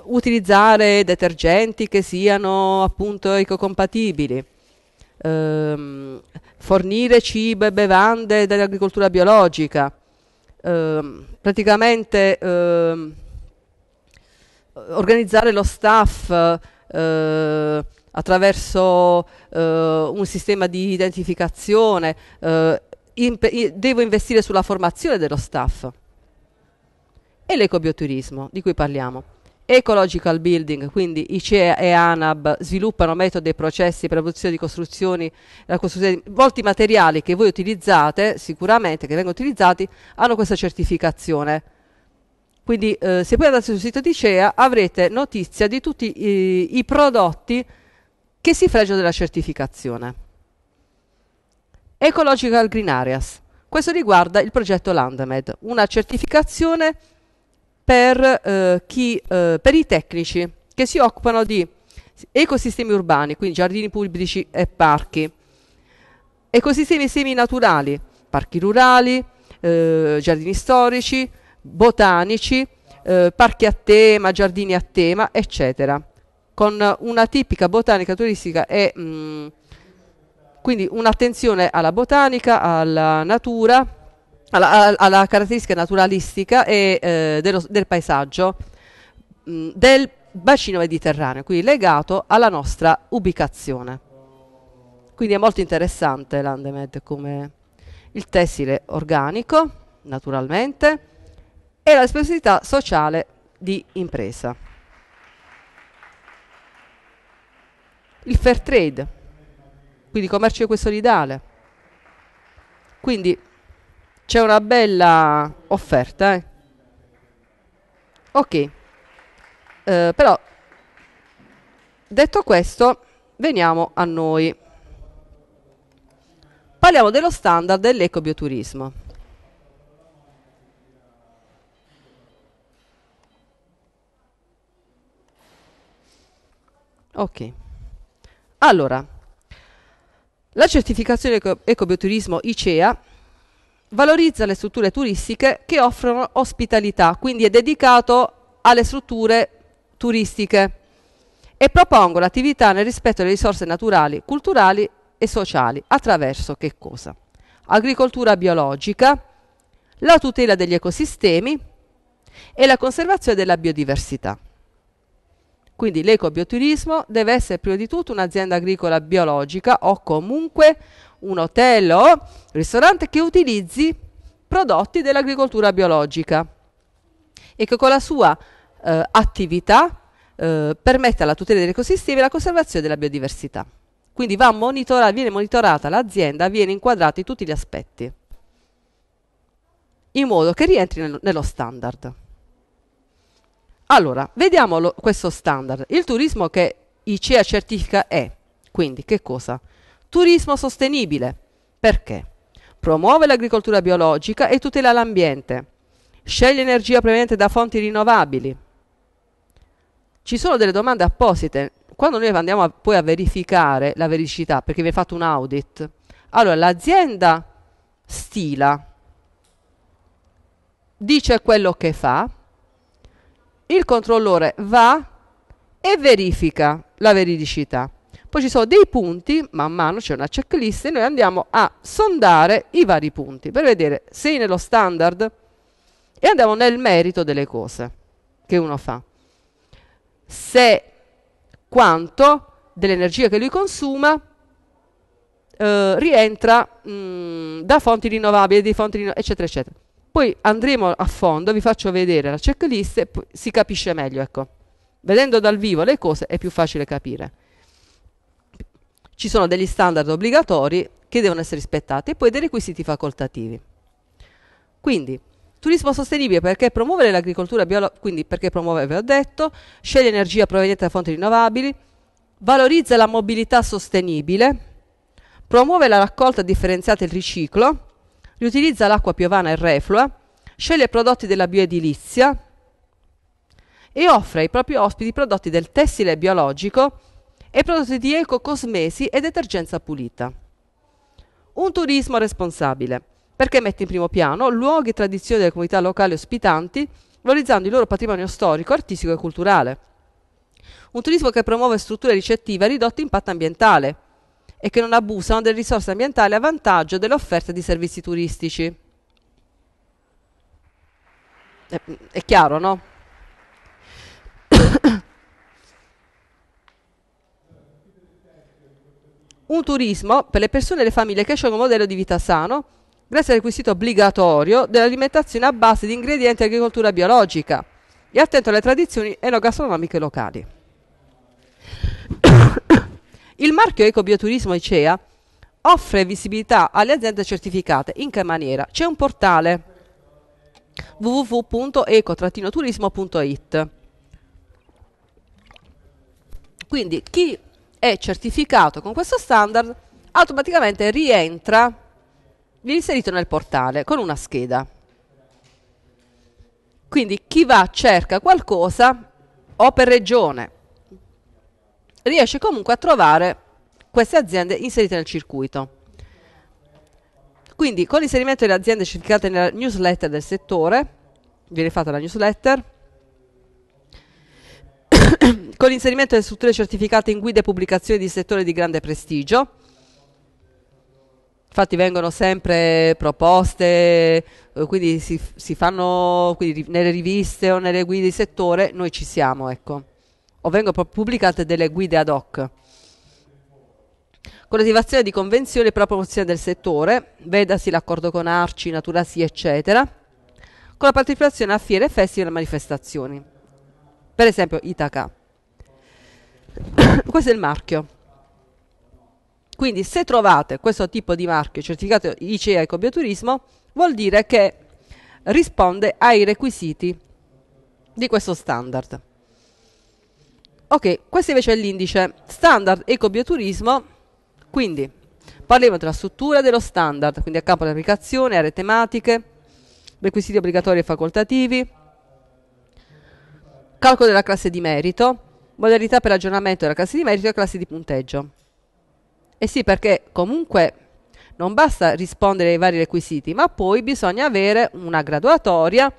Utilizzare detergenti che siano appunto ecocompatibili. Ehm, fornire cibo e bevande dell'agricoltura biologica. Ehm, praticamente... Ehm, organizzare lo staff eh, attraverso eh, un sistema di identificazione, eh, in, devo investire sulla formazione dello staff. E l'ecobioturismo di cui parliamo. Ecological Building, quindi ICEA e ANAB sviluppano metodi e processi per la produzione di costruzioni, la costruzione di, molti materiali che voi utilizzate, sicuramente che vengono utilizzati, hanno questa certificazione quindi eh, se poi andate sul sito di CEA avrete notizia di tutti i, i prodotti che si fregiano della certificazione. Ecological Green Areas. Questo riguarda il progetto Landmed, una certificazione per, eh, chi, eh, per i tecnici che si occupano di ecosistemi urbani, quindi giardini pubblici e parchi, ecosistemi seminaturali, parchi rurali, eh, giardini storici, botanici, eh, parchi a tema, giardini a tema, eccetera, con una tipica botanica turistica e mh, mm, quindi un'attenzione alla botanica, alla natura, alla, alla caratteristica naturalistica e, eh, dello, del paesaggio mh, mm, del bacino mediterraneo, quindi legato alla nostra ubicazione. Quindi è molto interessante l'Andemed come il tessile organico, naturalmente, e la responsabilità sociale di impresa. Il fair trade, quindi commercio equo solidale. Quindi c'è una bella offerta. Eh? Ok, eh, però detto questo veniamo a noi. Parliamo dello standard dell'ecobioturismo. Ok. Allora, la certificazione eco ecobioturismo ICEA valorizza le strutture turistiche che offrono ospitalità, quindi è dedicato alle strutture turistiche e propongo l'attività nel rispetto delle risorse naturali, culturali e sociali attraverso che cosa? Agricoltura biologica, la tutela degli ecosistemi e la conservazione della biodiversità. Quindi l'ecobioturismo deve essere prima di tutto un'azienda agricola biologica o comunque un hotel o ristorante che utilizzi prodotti dell'agricoltura biologica e che con la sua eh, attività eh, permetta la tutela degli ecosistemi e la conservazione della biodiversità. Quindi monitora, viene monitorata l'azienda, viene inquadrata in tutti gli aspetti, in modo che rientri nello standard. Allora, vediamo lo, questo standard. Il turismo che ICEA certifica è, quindi, che cosa? Turismo sostenibile. Perché? Promuove l'agricoltura biologica e tutela l'ambiente. Sceglie energia proveniente da fonti rinnovabili. Ci sono delle domande apposite. Quando noi andiamo a, poi a verificare la vericità, perché vi ho fatto un audit, allora l'azienda stila, dice quello che fa, il controllore va e verifica la veridicità. Poi ci sono dei punti, man mano c'è una checklist e noi andiamo a sondare i vari punti per vedere se è nello standard e andiamo nel merito delle cose che uno fa. Se quanto dell'energia che lui consuma eh, rientra mh, mm, da fonti rinnovabili, fonti rinno eccetera, eccetera. Poi andremo a fondo, vi faccio vedere la checklist e si capisce meglio, ecco. Vedendo dal vivo le cose è più facile capire. Ci sono degli standard obbligatori che devono essere rispettati e poi dei requisiti facoltativi. Quindi, Turismo sostenibile perché promuovere l'agricoltura biologica, quindi perché promuove, ve l'ho detto, sceglie energia proveniente da fonti rinnovabili, valorizza la mobilità sostenibile, promuove la raccolta differenziata e il riciclo, riutilizza l'acqua piovana e reflua, sceglie prodotti della bioedilizia e offre ai propri ospiti prodotti del tessile biologico e prodotti di ecocosmesi e detergenza pulita. Un turismo responsabile, perché mette in primo piano luoghi e tradizioni delle comunità locali ospitanti, valorizzando il loro patrimonio storico, artistico e culturale. Un turismo che promuove strutture ricettive a ridotto impatto ambientale, e che non abusano delle risorse ambientali a vantaggio dell'offerta di servizi turistici. È, eh, è chiaro, no? Un turismo per le persone e le famiglie che scelgono un modello di vita sano grazie al requisito obbligatorio dell'alimentazione a base di ingredienti e agricoltura biologica e attento alle tradizioni enogastronomiche locali. Il marchio Ecobioturismo ICEA offre visibilità alle aziende certificate. In che maniera? C'è un portale www.eco-turismo.it. Quindi chi è certificato con questo standard automaticamente rientra, viene inserito nel portale con una scheda. Quindi chi va cerca qualcosa o per regione riesce comunque a trovare queste aziende inserite nel circuito. Quindi con l'inserimento delle aziende certificate nella newsletter del settore, viene fatta la newsletter, con l'inserimento delle strutture certificate in guida e pubblicazioni di settore di grande prestigio, infatti vengono sempre proposte, eh, quindi si, si fanno quindi nelle riviste o nelle guide di settore, noi ci siamo, ecco o vengono pubblicate delle guide ad hoc. Con l'attivazione di convenzioni per la promozione del settore, vedasi l'accordo con Arci, Naturasi, eccetera, con la partecipazione a fiere, festival e manifestazioni. Per esempio Itaca. questo è il marchio. Quindi se trovate questo tipo di marchio certificato ICE Ecobioturismo, vuol dire che risponde ai requisiti di questo standard. Ok, questo invece è l'indice standard ecobioturismo, quindi parliamo della struttura dello standard, quindi a campo di applicazione, aree tematiche, requisiti obbligatori e facoltativi, calcolo della classe di merito, modalità per aggiornamento della classe di merito e classi di punteggio. E eh sì, perché comunque non basta rispondere ai vari requisiti, ma poi bisogna avere una graduatoria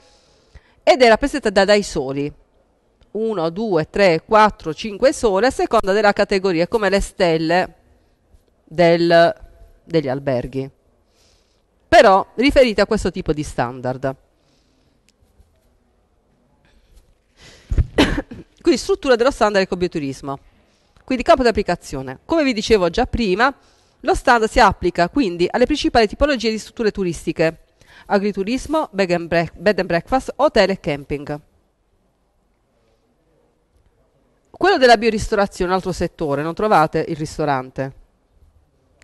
ed è rappresentata dai soli. 1, 2, 3, 4, 5 sole a seconda della categoria, come le stelle del, degli alberghi. Però riferite a questo tipo di standard. Quindi struttura dello standard ecobioturismo. Quindi campo di applicazione. Come vi dicevo già prima, lo standard si applica quindi alle principali tipologie di strutture turistiche, agriturismo, bed and breakfast, hotel e camping. Quello della bioristorazione è un altro settore, non trovate il ristorante.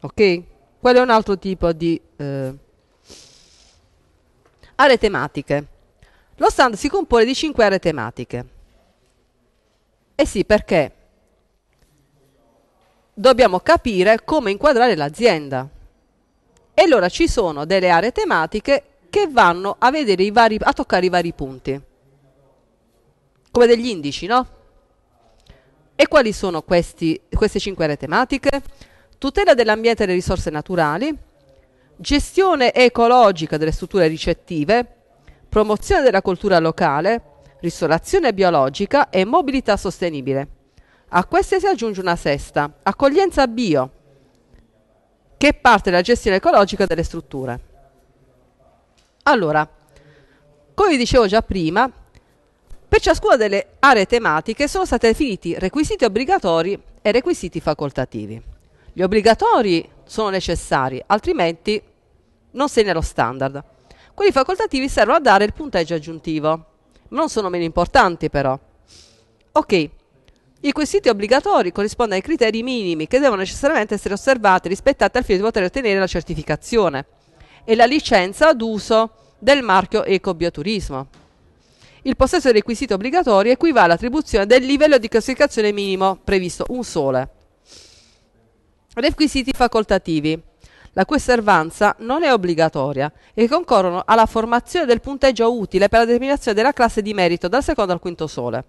Ok? Quello è un altro tipo di eh, aree tematiche. Lo stand si compone di cinque aree tematiche. Eh sì, perché dobbiamo capire come inquadrare l'azienda. E allora ci sono delle aree tematiche che vanno a, vari, a toccare i vari punti, come degli indici, no? E quali sono questi, queste cinque aree tematiche? Tutela dell'ambiente e delle risorse naturali, gestione ecologica delle strutture ricettive, promozione della cultura locale, ristorazione biologica e mobilità sostenibile. A queste si aggiunge una sesta, accoglienza bio, che parte dalla gestione ecologica delle strutture. Allora, come vi dicevo già prima, per ciascuna delle aree tematiche sono stati definiti requisiti obbligatori e requisiti facoltativi. Gli obbligatori sono necessari, altrimenti non sei nello standard. Quelli facoltativi servono a dare il punteggio aggiuntivo, non sono meno importanti però. Ok, i requisiti obbligatori corrispondono ai criteri minimi che devono necessariamente essere osservati e rispettati al fine di poter ottenere la certificazione e la licenza d'uso del marchio ecobioturismo il possesso del requisito obbligatorio equivale all'attribuzione del livello di classificazione minimo previsto, un sole. Requisiti facoltativi, la cui osservanza non è obbligatoria e concorrono alla formazione del punteggio utile per la determinazione della classe di merito dal secondo al quinto sole.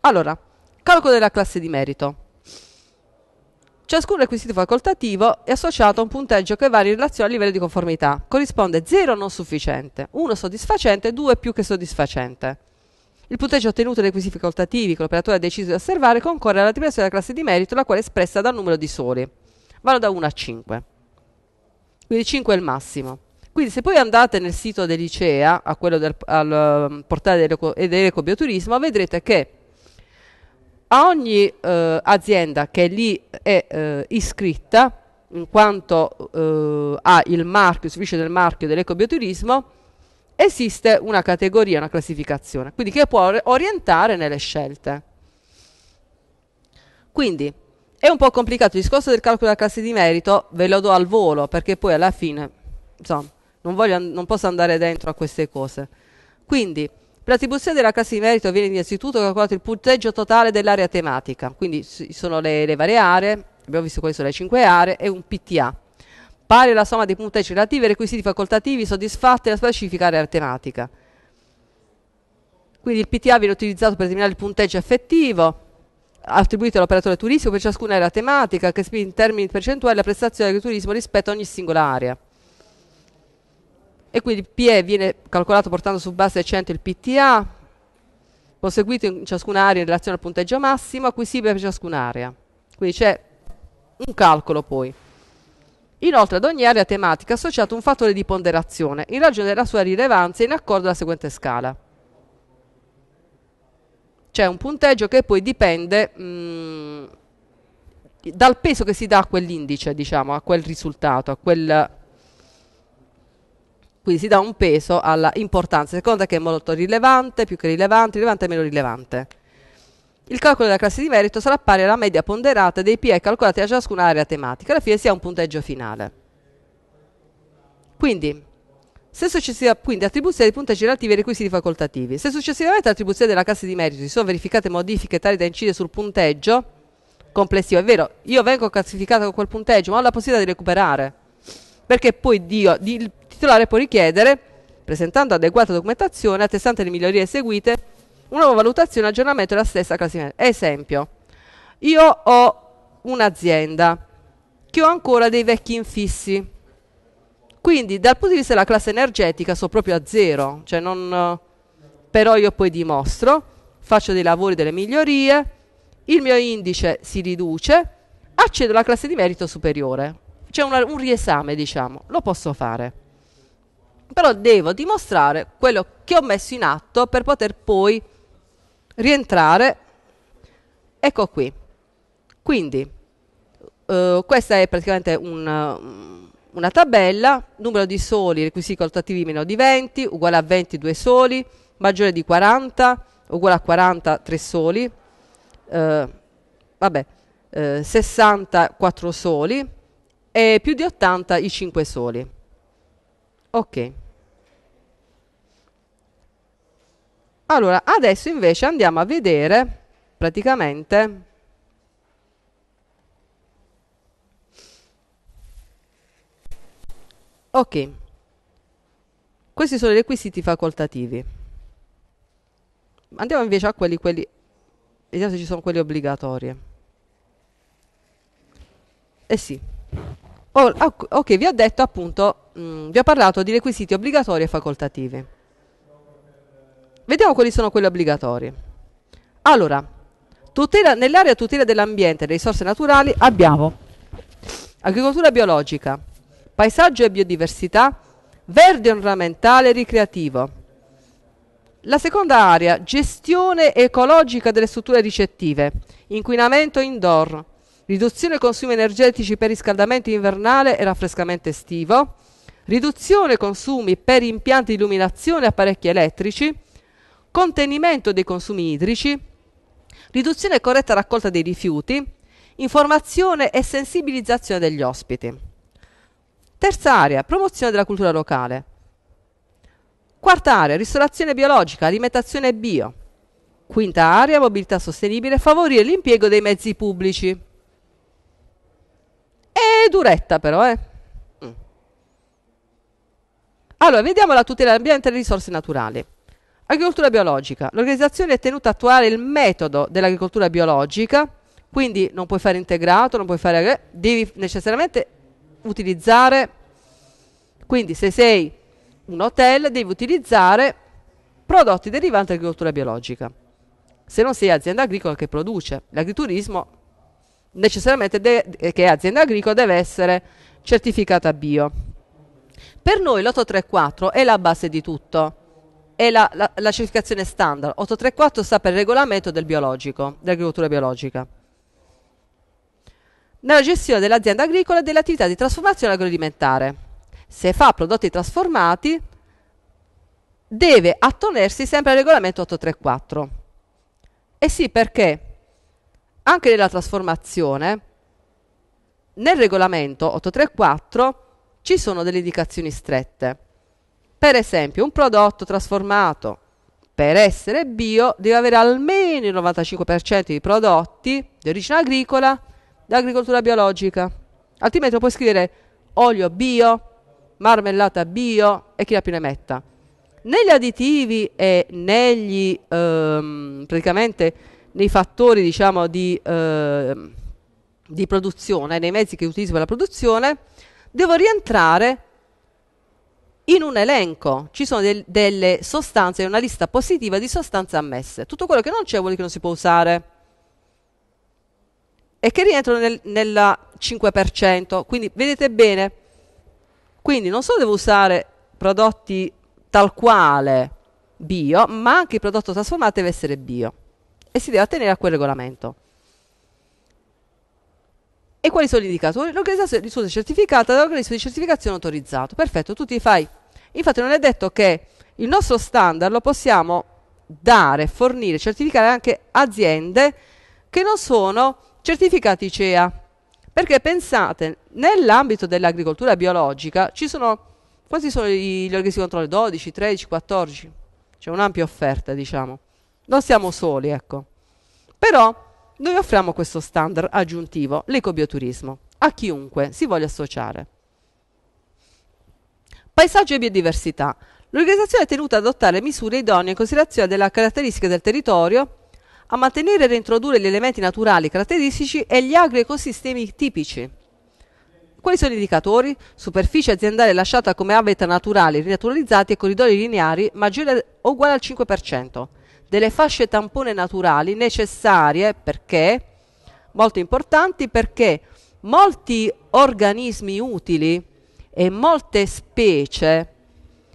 Allora, calcolo della classe di merito. Ciascun requisito facoltativo è associato a un punteggio che varia in relazione al livello di conformità. Corrisponde 0 non sufficiente, 1 soddisfacente 2 più che soddisfacente. Il punteggio ottenuto dai requisiti facoltativi che l'operatore ha deciso di osservare concorre alla definizione della classe di merito, la quale è espressa dal numero di soli. Vanno da 1 a 5. Quindi 5 è il massimo. Quindi se poi andate nel sito dell'ICEA, a quello del al, portale dell'ecobioturismo, vedrete che a ogni eh, azienda che lì è eh, iscritta, in quanto eh, ha il marchio, si dice del marchio dell'ecobioturismo, esiste una categoria, una classificazione, quindi che può orientare nelle scelte. Quindi è un po' complicato il discorso del calcolo della classe di merito, ve lo do al volo perché poi alla fine, insomma, non, voglio, non posso andare dentro a queste cose. Quindi, L'attribuzione della classe di merito viene innanzitutto calcolato il punteggio totale dell'area tematica, quindi sono le, le varie aree, abbiamo visto quali sono le cinque aree, e un PTA, pari alla somma dei punteggi relativi ai requisiti facoltativi soddisfatti nella specifica area tematica. Quindi il PTA viene utilizzato per determinare il punteggio effettivo, attribuito all'operatore turistico per ciascuna area tematica, che esprime in termini percentuali la prestazione del turismo rispetto a ogni singola area e quindi il PE viene calcolato portando su base 100 il PTA, conseguito in ciascuna area in relazione al punteggio massimo, acquisibile per ciascuna area Quindi c'è un calcolo poi. Inoltre ad ogni area tematica è associato un fattore di ponderazione in ragione della sua rilevanza in accordo alla seguente scala. C'è un punteggio che poi dipende mh, dal peso che si dà a quell'indice, diciamo, a quel risultato, a quel quindi si dà un peso alla importanza, seconda che è molto rilevante, più che rilevante, rilevante e meno rilevante. Il calcolo della classe di merito sarà pari alla media ponderata dei PE calcolati da ciascuna area tematica, alla fine si ha un punteggio finale. Quindi, se quindi attribuzione dei punteggi relativi ai requisiti facoltativi. Se successivamente all'attribuzione della classe di merito si sono verificate modifiche tali da incidere sul punteggio complessivo, è vero, io vengo classificato con quel punteggio, ma ho la possibilità di recuperare perché poi Dio, il titolare può richiedere, presentando adeguata documentazione, attestante le migliorie eseguite, una nuova valutazione, aggiornamento della stessa classificazione. Esempio, io ho un'azienda che ho ancora dei vecchi infissi, quindi dal punto di vista della classe energetica sono proprio a zero, cioè non, però io poi dimostro, faccio dei lavori, delle migliorie, il mio indice si riduce, accedo alla classe di merito superiore c'è una, un riesame, diciamo, lo posso fare. Però devo dimostrare quello che ho messo in atto per poter poi rientrare. Ecco qui. Quindi, eh, questa è praticamente un, mm, una tabella, numero di soli, requisiti qualitativi meno di 20, uguale a 20 22 soli, maggiore di 40, uguale a 40, 3 soli, eh, vabbè, eh, 64 soli, e più di 80 i 5 soli. Ok. Allora, adesso invece andiamo a vedere praticamente Ok. Questi sono i requisiti facoltativi. Andiamo invece a quelli, quelli vediamo se ci sono quelli obbligatori. Eh sì. Oh, ok, vi ho detto appunto, mh, mm, vi ho parlato di requisiti obbligatori e facoltativi. Vediamo quali sono quelli obbligatori. Allora, nell'area tutela dell'ambiente e delle risorse naturali abbiamo agricoltura biologica, paesaggio e biodiversità, verde ornamentale e ricreativo. La seconda area, gestione ecologica delle strutture ricettive, inquinamento indoor, riduzione consumi energetici per riscaldamento invernale e raffrescamento estivo, riduzione consumi per impianti di illuminazione e apparecchi elettrici, contenimento dei consumi idrici, riduzione e corretta raccolta dei rifiuti, informazione e sensibilizzazione degli ospiti. Terza area, promozione della cultura locale. Quarta area, ristorazione biologica, alimentazione bio. Quinta area, mobilità sostenibile, favorire l'impiego dei mezzi pubblici. È duretta però, eh. Allora, vediamo la tutela dell'ambiente e delle risorse naturali. Agricoltura biologica. L'organizzazione è tenuta a attuare il metodo dell'agricoltura biologica, quindi non puoi fare integrato, non puoi fare... devi necessariamente utilizzare... Quindi se sei un hotel devi utilizzare prodotti derivanti dall'agricoltura biologica. Se non sei azienda agricola che produce, l'agriturismo necessariamente eh, che è azienda agricola deve essere certificata bio. Per noi l'834 è la base di tutto, è la, la, la certificazione standard. 834 sta per il regolamento del biologico, dell'agricoltura biologica. Nella gestione dell'azienda agricola e dell'attività di trasformazione agroalimentare. Se fa prodotti trasformati, deve attonersi sempre al regolamento 834. E sì, perché? anche nella trasformazione, nel regolamento 834 ci sono delle indicazioni strette. Per esempio, un prodotto trasformato per essere bio deve avere almeno il 95% di prodotti di origine agricola da agricoltura biologica. Altrimenti puoi scrivere olio bio, marmellata bio e chi la più ne metta. Negli additivi e negli ehm, praticamente nei fattori diciamo, di, eh, di, produzione, nei mezzi che utilizzo per la produzione, devo rientrare in un elenco. Ci sono del, delle sostanze, una lista positiva di sostanze ammesse. Tutto quello che non c'è vuol dire che non si può usare e che rientrano nel, nella 5%. Quindi vedete bene, quindi non solo devo usare prodotti tal quale bio, ma anche il prodotto trasformato deve essere bio e si deve attenere a quel regolamento. E quali sono gli indicatori? L'organizzazione di studio certificata dall'organismo di certificazione autorizzato. Perfetto, tu ti fai. Infatti non è detto che il nostro standard lo possiamo dare, fornire, certificare anche aziende che non sono certificati CEA. Perché pensate, nell'ambito dell'agricoltura biologica ci sono, quasi sono gli organismi di controllo 12, 13, 14, c'è un'ampia offerta diciamo non siamo soli, ecco. Però noi offriamo questo standard aggiuntivo, l'ecobioturismo, a chiunque si voglia associare. Paesaggio e biodiversità. L'organizzazione è tenuta ad adottare misure idonee in considerazione delle caratteristiche del territorio, a mantenere e reintrodurre gli elementi naturali caratteristici e gli agroecosistemi tipici. Quali sono gli indicatori? Superficie aziendale lasciata come habitat naturali, rinaturalizzati e corridoi lineari maggiore o uguale al 5% delle fasce tampone naturali necessarie perché, molto importanti, perché molti organismi utili e molte specie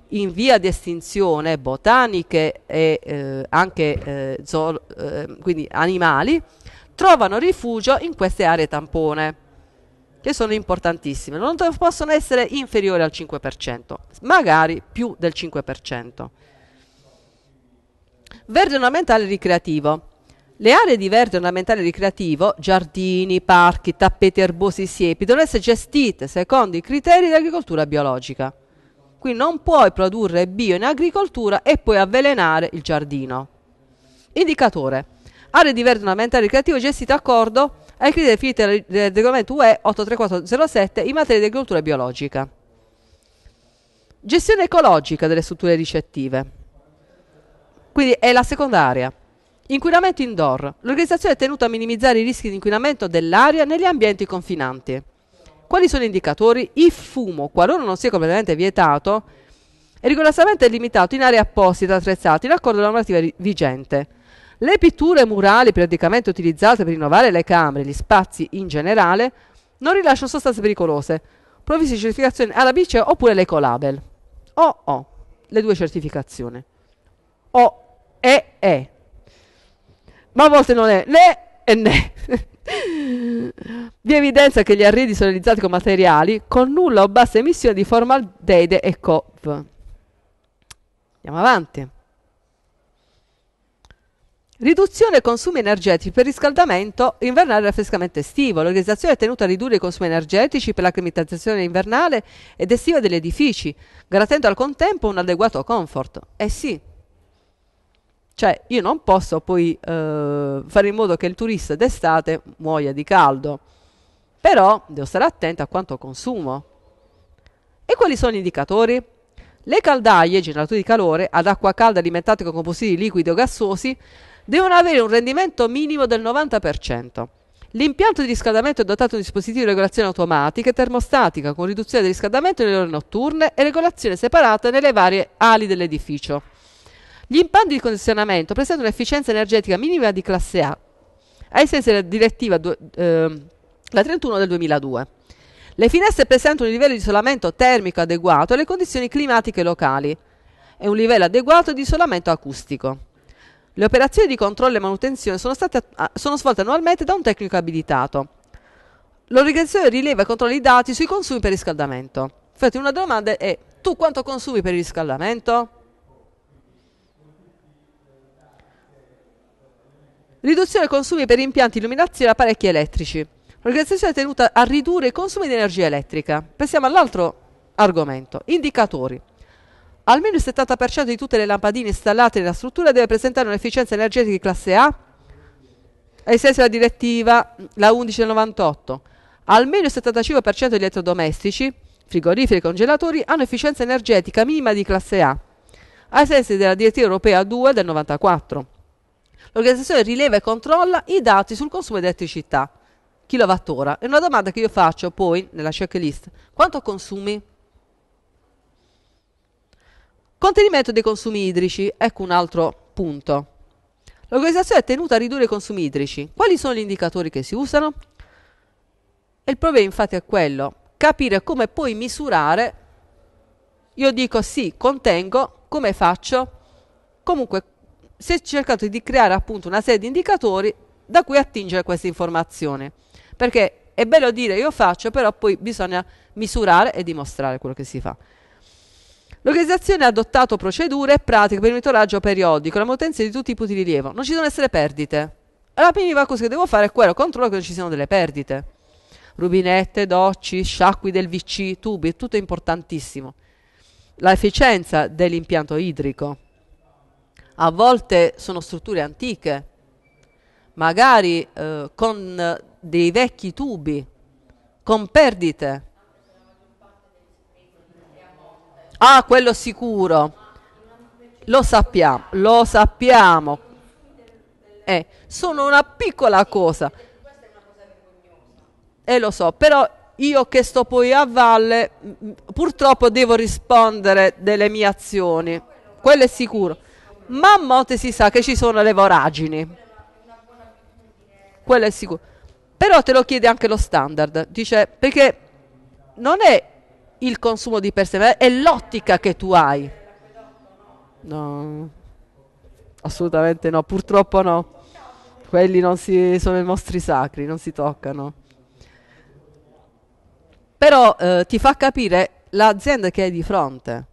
in via di estinzione, botaniche e eh, anche eh, zool- eh, quindi animali, trovano rifugio in queste aree tampone, che sono importantissime. Non possono essere inferiori al 5%, magari più del 5%. Verde ornamentale ricreativo. Le aree di verde ornamentale ricreativo, giardini, parchi, tappeti erbosi, siepi, devono essere gestite secondo i criteri di agricoltura biologica. Quindi non puoi produrre bio in agricoltura e poi avvelenare il giardino. Indicatore. Aree di verde ornamentale ricreativo gestite d'accordo ai criteri definiti del regolamento UE 83407 in materia di agricoltura biologica. Gestione ecologica delle strutture ricettive. Quindi è la seconda area. Inquinamento indoor. L'organizzazione è tenuta a minimizzare i rischi di inquinamento dell'aria negli ambienti confinanti. Quali sono gli indicatori? Il fumo, qualora non sia completamente vietato, è rigorosamente limitato in aree apposite attrezzate in accordo alla normativa vigente. Le pitture murali periodicamente utilizzate per rinnovare le camere e gli spazi in generale non rilasciano sostanze pericolose, provviste di certificazione alla BCE oppure l'Ecolabel. O oh, oh, le due certificazioni. O oh, e e. Ma a volte non è né e né. Vi evidenza che gli arredi sono realizzati con materiali con nulla o bassa emissione di formaldeide e COV. Andiamo avanti. Riduzione dei consumi energetici per riscaldamento invernale e raffrescamento estivo. L'organizzazione è tenuta a ridurre i consumi energetici per la climatizzazione invernale ed estiva degli edifici, garantendo al contempo un adeguato comfort. Eh sì, cioè io non posso poi eh, fare in modo che il turista d'estate muoia di caldo, però devo stare attento a quanto consumo. E quali sono gli indicatori? Le caldaie, generatori di calore, ad acqua calda alimentate con composti liquidi o gassosi, devono avere un rendimento minimo del 90%. L'impianto di riscaldamento è dotato di un dispositivo di regolazione automatica e termostatica con riduzione del riscaldamento nelle ore notturne e regolazione separata nelle varie ali dell'edificio. Gli impianti di condizionamento presentano un'efficienza energetica minima di classe A, ai sensi della direttiva eh, la 31 del 2002. Le finestre presentano un livello di isolamento termico adeguato alle condizioni climatiche locali e un livello adeguato di isolamento acustico. Le operazioni di controllo e manutenzione sono, state, sono svolte annualmente da un tecnico abilitato. L'organizzazione rileva e controlla i dati sui consumi per riscaldamento. Infatti una domanda è tu quanto consumi per il riscaldamento? Riduzione dei consumi per impianti, illuminazione e apparecchi elettrici. L'organizzazione è tenuta a ridurre i consumi di energia elettrica. Pensiamo all'altro argomento, indicatori. Almeno il 70% di tutte le lampadine installate nella struttura deve presentare un'efficienza energetica di classe A ai sensi della direttiva la 1198. Almeno il 75% degli elettrodomestici, frigoriferi e congelatori hanno efficienza energetica minima di classe A ai sensi della direttiva europea 2 del 94 l'organizzazione rileva e controlla i dati sul consumo di elettricità, kilowattora. È una domanda che io faccio poi nella checklist. Quanto consumi? Contenimento dei consumi idrici, ecco un altro punto. L'organizzazione è tenuta a ridurre i consumi idrici. Quali sono gli indicatori che si usano? E il problema infatti è quello, capire come puoi misurare. Io dico sì, contengo, come faccio? Comunque si è cercato di creare appunto una serie di indicatori da cui attingere questa informazione. Perché è bello dire io faccio, però poi bisogna misurare e dimostrare quello che si fa. L'organizzazione ha adottato procedure e pratiche per il monitoraggio periodico, la manutenzione di tutti i punti di rilievo. Non ci devono essere perdite. Allora, prima cosa che devo fare è quello, controllo che non ci siano delle perdite. Rubinette, docci, sciacqui del VC, tubi, tutto è importantissimo. L'efficienza dell'impianto idrico a volte sono strutture antiche, magari eh, con eh, dei vecchi tubi, con perdite. Ah, quello sicuro. Lo sappiamo, lo sappiamo. Eh, sono una piccola cosa. E eh, lo so, però io che sto poi a valle, purtroppo devo rispondere delle mie azioni. Quello è sicuro ma a monte si sa che ci sono le voragini. Quello è sicuro. Però te lo chiede anche lo standard, dice perché non è il consumo di per sé, ma è l'ottica che tu hai. No, assolutamente no, purtroppo no. Quelli non si, sono i mostri sacri, non si toccano. Però eh, ti fa capire l'azienda che hai di fronte,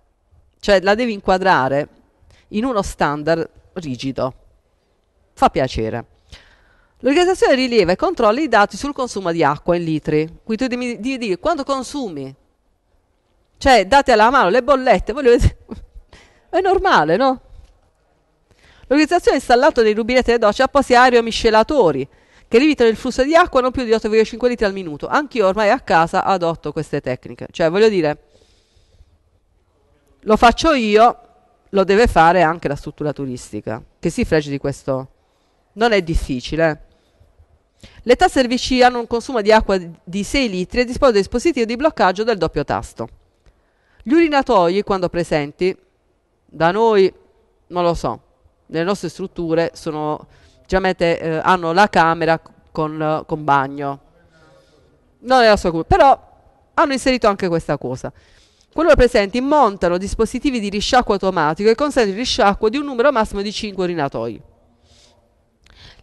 cioè la devi inquadrare in uno standard rigido. Fa piacere. L'organizzazione rileva e controlla i dati sul consumo di acqua in litri. Quindi tu devi dire quanto consumi. Cioè, date alla mano le bollette, voglio vedere. È normale, no? L'organizzazione ha installato nei rubinetti delle docce appositi aeromiscelatori che limitano il flusso di acqua non più di 8,5 litri al minuto. Anch'io ormai a casa adotto queste tecniche. Cioè, voglio dire, lo faccio io, lo deve fare anche la struttura turistica, che si fregi di questo. Non è difficile. Le tasse RVC hanno un consumo di acqua di 6 litri e dispone del dispositivi di bloccaggio del doppio tasto. Gli urinatoi, quando presenti, da noi, non lo so, nelle nostre strutture sono, generalmente eh, hanno la camera con, con bagno. Non è la sua colpa, però hanno inserito anche questa cosa. Quello presente montano dispositivi di risciacquo automatico che consentono il risciacquo di un numero massimo di 5 urinatoi.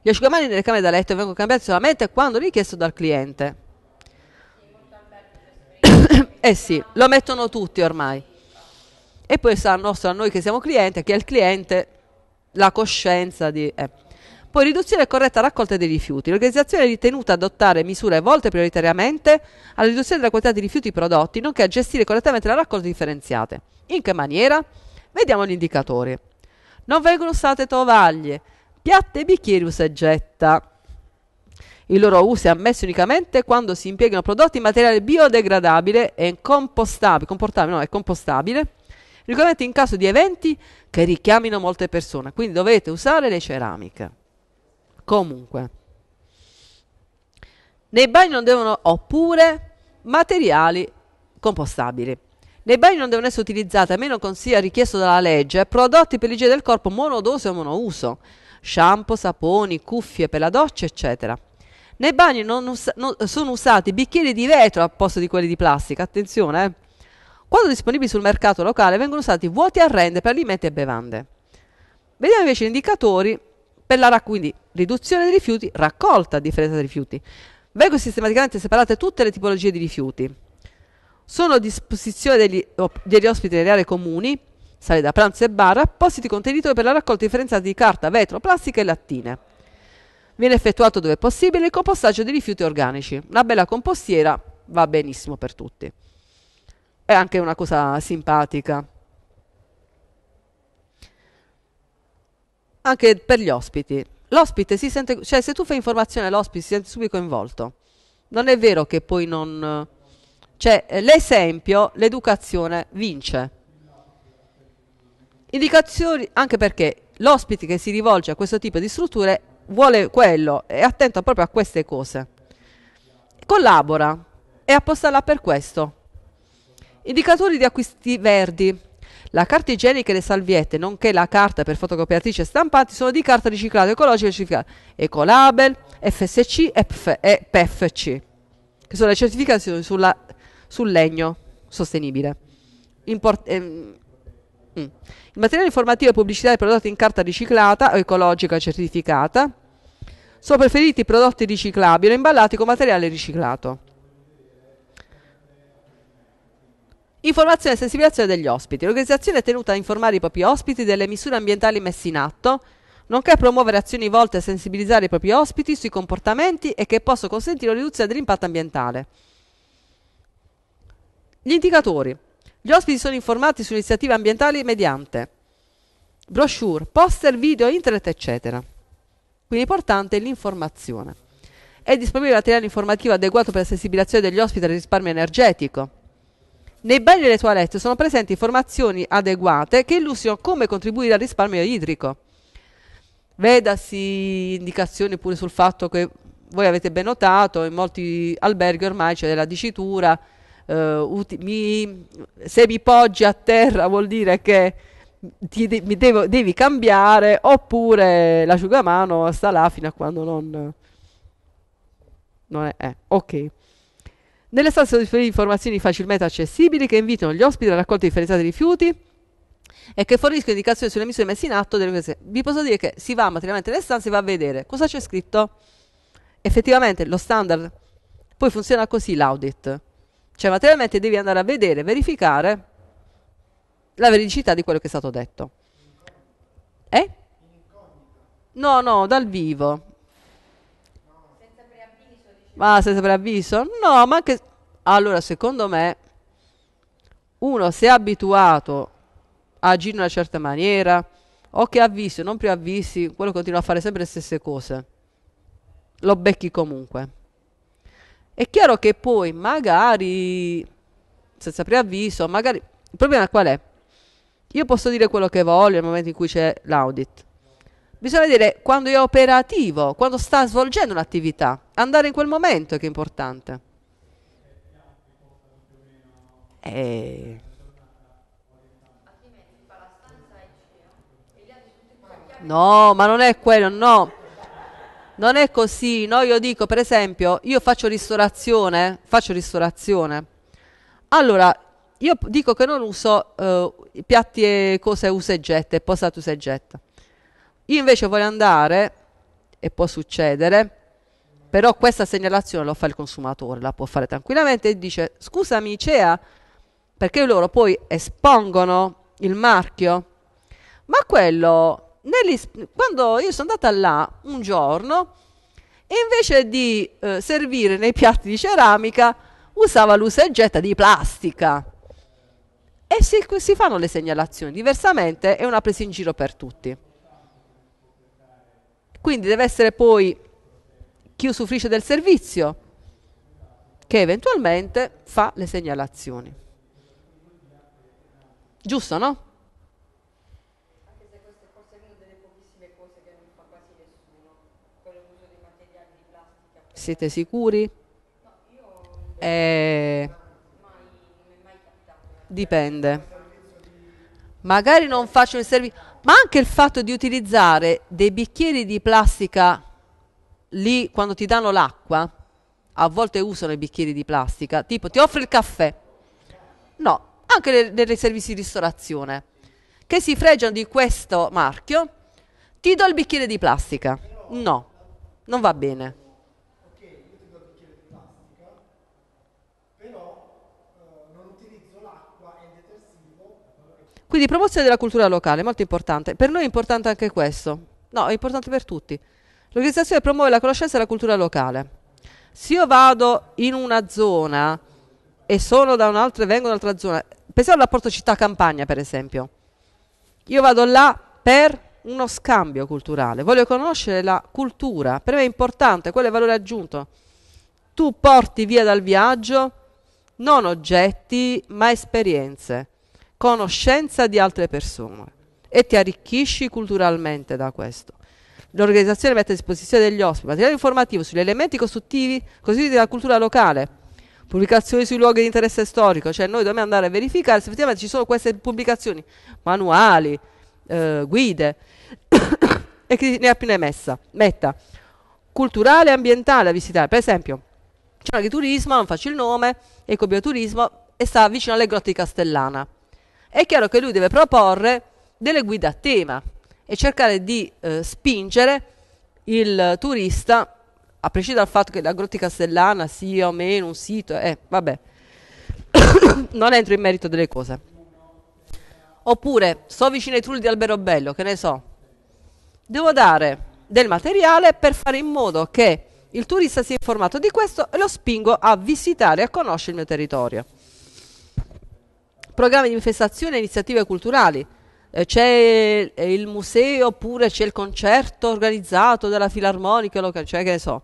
Gli asciugamani nelle camere da letto vengono cambiati solamente quando richiesto dal cliente. eh sì, lo mettono tutti ormai. E poi sarà nostro a noi che siamo clienti, che è il cliente, la coscienza di... Eh. Poi riduzione e corretta raccolta dei rifiuti. L'organizzazione è ritenuta adottare misure volte prioritariamente alla riduzione della quantità di rifiuti prodotti, nonché a gestire correttamente la raccolta differenziata. In che maniera? Vediamo gli indicatori. Non vengono usate tovaglie, piatte e bicchieri usegetta. Il loro uso è ammesso unicamente quando si impiegano prodotti in materiale biodegradabile e compostabile, comportabile, no, è compostabile, ricordate in caso di eventi che richiamino molte persone, quindi dovete usare le ceramiche. Comunque, nei bagni non devono, oppure materiali compostabili. Nei bagni non devono essere utilizzati, a meno che non sia richiesto dalla legge, prodotti per l'igiene del corpo monodose o monouso, shampoo, saponi, cuffie per la doccia, eccetera. Nei bagni non us- non sono usati bicchieri di vetro al posto di quelli di plastica, attenzione. Eh. Quando disponibili sul mercato locale vengono usati vuoti a rende per alimenti e bevande. Vediamo invece gli indicatori per la quindi riduzione dei rifiuti, raccolta differenza dei rifiuti. Vengono sistematicamente separate tutte le tipologie di rifiuti. Sono a disposizione degli, degli ospiti delle aree comuni, sale da pranzo e bar, appositi contenitori per la raccolta differenziata di carta, vetro, plastica e lattine. Viene effettuato dove è possibile il compostaggio di rifiuti organici. Una bella compostiera va benissimo per tutti. È anche una cosa simpatica anche per gli ospiti. L'ospite si sente, cioè se tu fai informazione all'ospite si sente subito coinvolto. Non è vero che poi non... Cioè l'esempio, l'educazione vince. Indicazioni, anche perché l'ospite che si rivolge a questo tipo di strutture vuole quello, è attento proprio a queste cose. Collabora, è apposta là per questo. Indicatori di acquisti verdi, la carta igienica e le salviette, nonché la carta per fotocopiatrici e stampanti, sono di carta riciclata ecologica certificata Ecolabel, FSC e, PEFC, che sono le certificazioni sulla, sul legno sostenibile. Import, ehm, mm. Il materiale informativo e pubblicitario prodotto in carta riciclata o ecologica certificata sono preferiti prodotti riciclabili o imballati con materiale riciclato. Informazione e sensibilizzazione degli ospiti. L'organizzazione è tenuta a informare i propri ospiti delle misure ambientali messe in atto, nonché a promuovere azioni volte a sensibilizzare i propri ospiti sui comportamenti e che possono consentire la riduzione dell'impatto ambientale. Gli indicatori. Gli ospiti sono informati su iniziative ambientali mediante brochure, poster, video, internet, eccetera. Quindi importante è l'informazione. È disponibile materiale informativo adeguato per la sensibilizzazione degli ospiti al risparmio energetico. Nei bagni e le toilette sono presenti informazioni adeguate che illustrano come contribuire al risparmio idrico. Vedasi indicazioni pure sul fatto che voi avete ben notato, in molti alberghi ormai c'è della dicitura, eh, mi, se mi poggi a terra vuol dire che ti de devo, devi cambiare oppure l'asciugamano sta là fino a quando non, non è. Eh, ok. Nelle stanze disponibili informazioni facilmente accessibili che invitano gli ospiti a raccolta differenziata dei rifiuti e che forniscono indicazioni sulle misure messe in atto. Delle... Vi posso dire che si va materialmente nelle stanze e va a vedere cosa c'è scritto. Effettivamente lo standard poi funziona così l'audit. Cioè materialmente devi andare a vedere, verificare la veridicità di quello che è stato detto. Eh? No, no, dal vivo. Ma senza preavviso? No, ma anche... Allora, secondo me, uno se è abituato a agire in una certa maniera, o che ha visto, non più ha visto, quello continua a fare sempre le stesse cose. Lo becchi comunque. È chiaro che poi, magari, senza preavviso, magari... Il problema qual è? Io posso dire quello che voglio nel momento in cui c'è l'audit. Bisogna dire quando è operativo, quando sta svolgendo un'attività andare in quel momento è che è importante. E... Eh. No, ma non è quello, no. Non è così, no, io dico, per esempio, io faccio ristorazione, faccio ristorazione. Allora, io dico che non uso eh, piatti e cose usa e getta posate usa e getta. Io invece voglio andare, e può succedere, però questa segnalazione lo fa il consumatore, la può fare tranquillamente e dice scusami CEA, perché loro poi espongono il marchio, ma quello, quando io sono andata là un giorno, invece di eh, servire nei piatti di ceramica usava l'useggetta di plastica. E si, si fanno le segnalazioni, diversamente è una presa in giro per tutti. Quindi deve essere poi chi usufruisce del servizio che eventualmente fa le segnalazioni. Giusto, no? Anche se è forse una delle pochissime cose che non fa quasi nessuno, l'uso materiali di plastica. Siete sicuri? No, io... eh... Dipende. Magari non faccio il servizio, ma anche il fatto di utilizzare dei bicchieri di plastica lì quando ti danno l'acqua, a volte usano i bicchieri di plastica, tipo ti offre il caffè. No, anche nei, delle servizi di ristorazione che si fregiano di questo marchio, ti do il bicchiere di plastica. No, non va bene. Quindi promozione della cultura locale, molto importante. Per noi è importante anche questo. No, è importante per tutti. L'organizzazione promuove la conoscenza e la cultura locale. Se io vado in una zona e sono da un'altra e vengo da un'altra zona, pensiamo al rapporto città-campagna per esempio, io vado là per uno scambio culturale, voglio conoscere la cultura, per me è importante, quello è il valore aggiunto. Tu porti via dal viaggio non oggetti, ma esperienze, conoscenza di altre persone e ti arricchisci culturalmente da questo. L'organizzazione mette a disposizione degli ospiti materiale informativo sugli elementi costruttivi costituiti della cultura locale, pubblicazioni sui luoghi di interesse storico, cioè noi dobbiamo andare a verificare se effettivamente ci sono queste pubblicazioni, manuali, eh, guide, e chi ne ha più ne messa, metta. Culturale e ambientale a visitare, per esempio, c'è una turismo, non faccio il nome, ecobioturismo, e sta vicino alle grotte di Castellana. È chiaro che lui deve proporre delle guide a tema, e cercare di eh, spingere il turista, a prescindere dal fatto che la Grotti Castellana sia o meno un sito, eh, vabbè, non entro in merito delle cose. Oppure, so vicino ai trulli di Albero Bello, che ne so, devo dare del materiale per fare in modo che il turista sia informato di questo e lo spingo a visitare e a conoscere il mio territorio. Programmi di infestazione e iniziative culturali. Eh, c'è eh, il museo oppure c'è il concerto organizzato dalla filarmonica cioè che ne so. Allora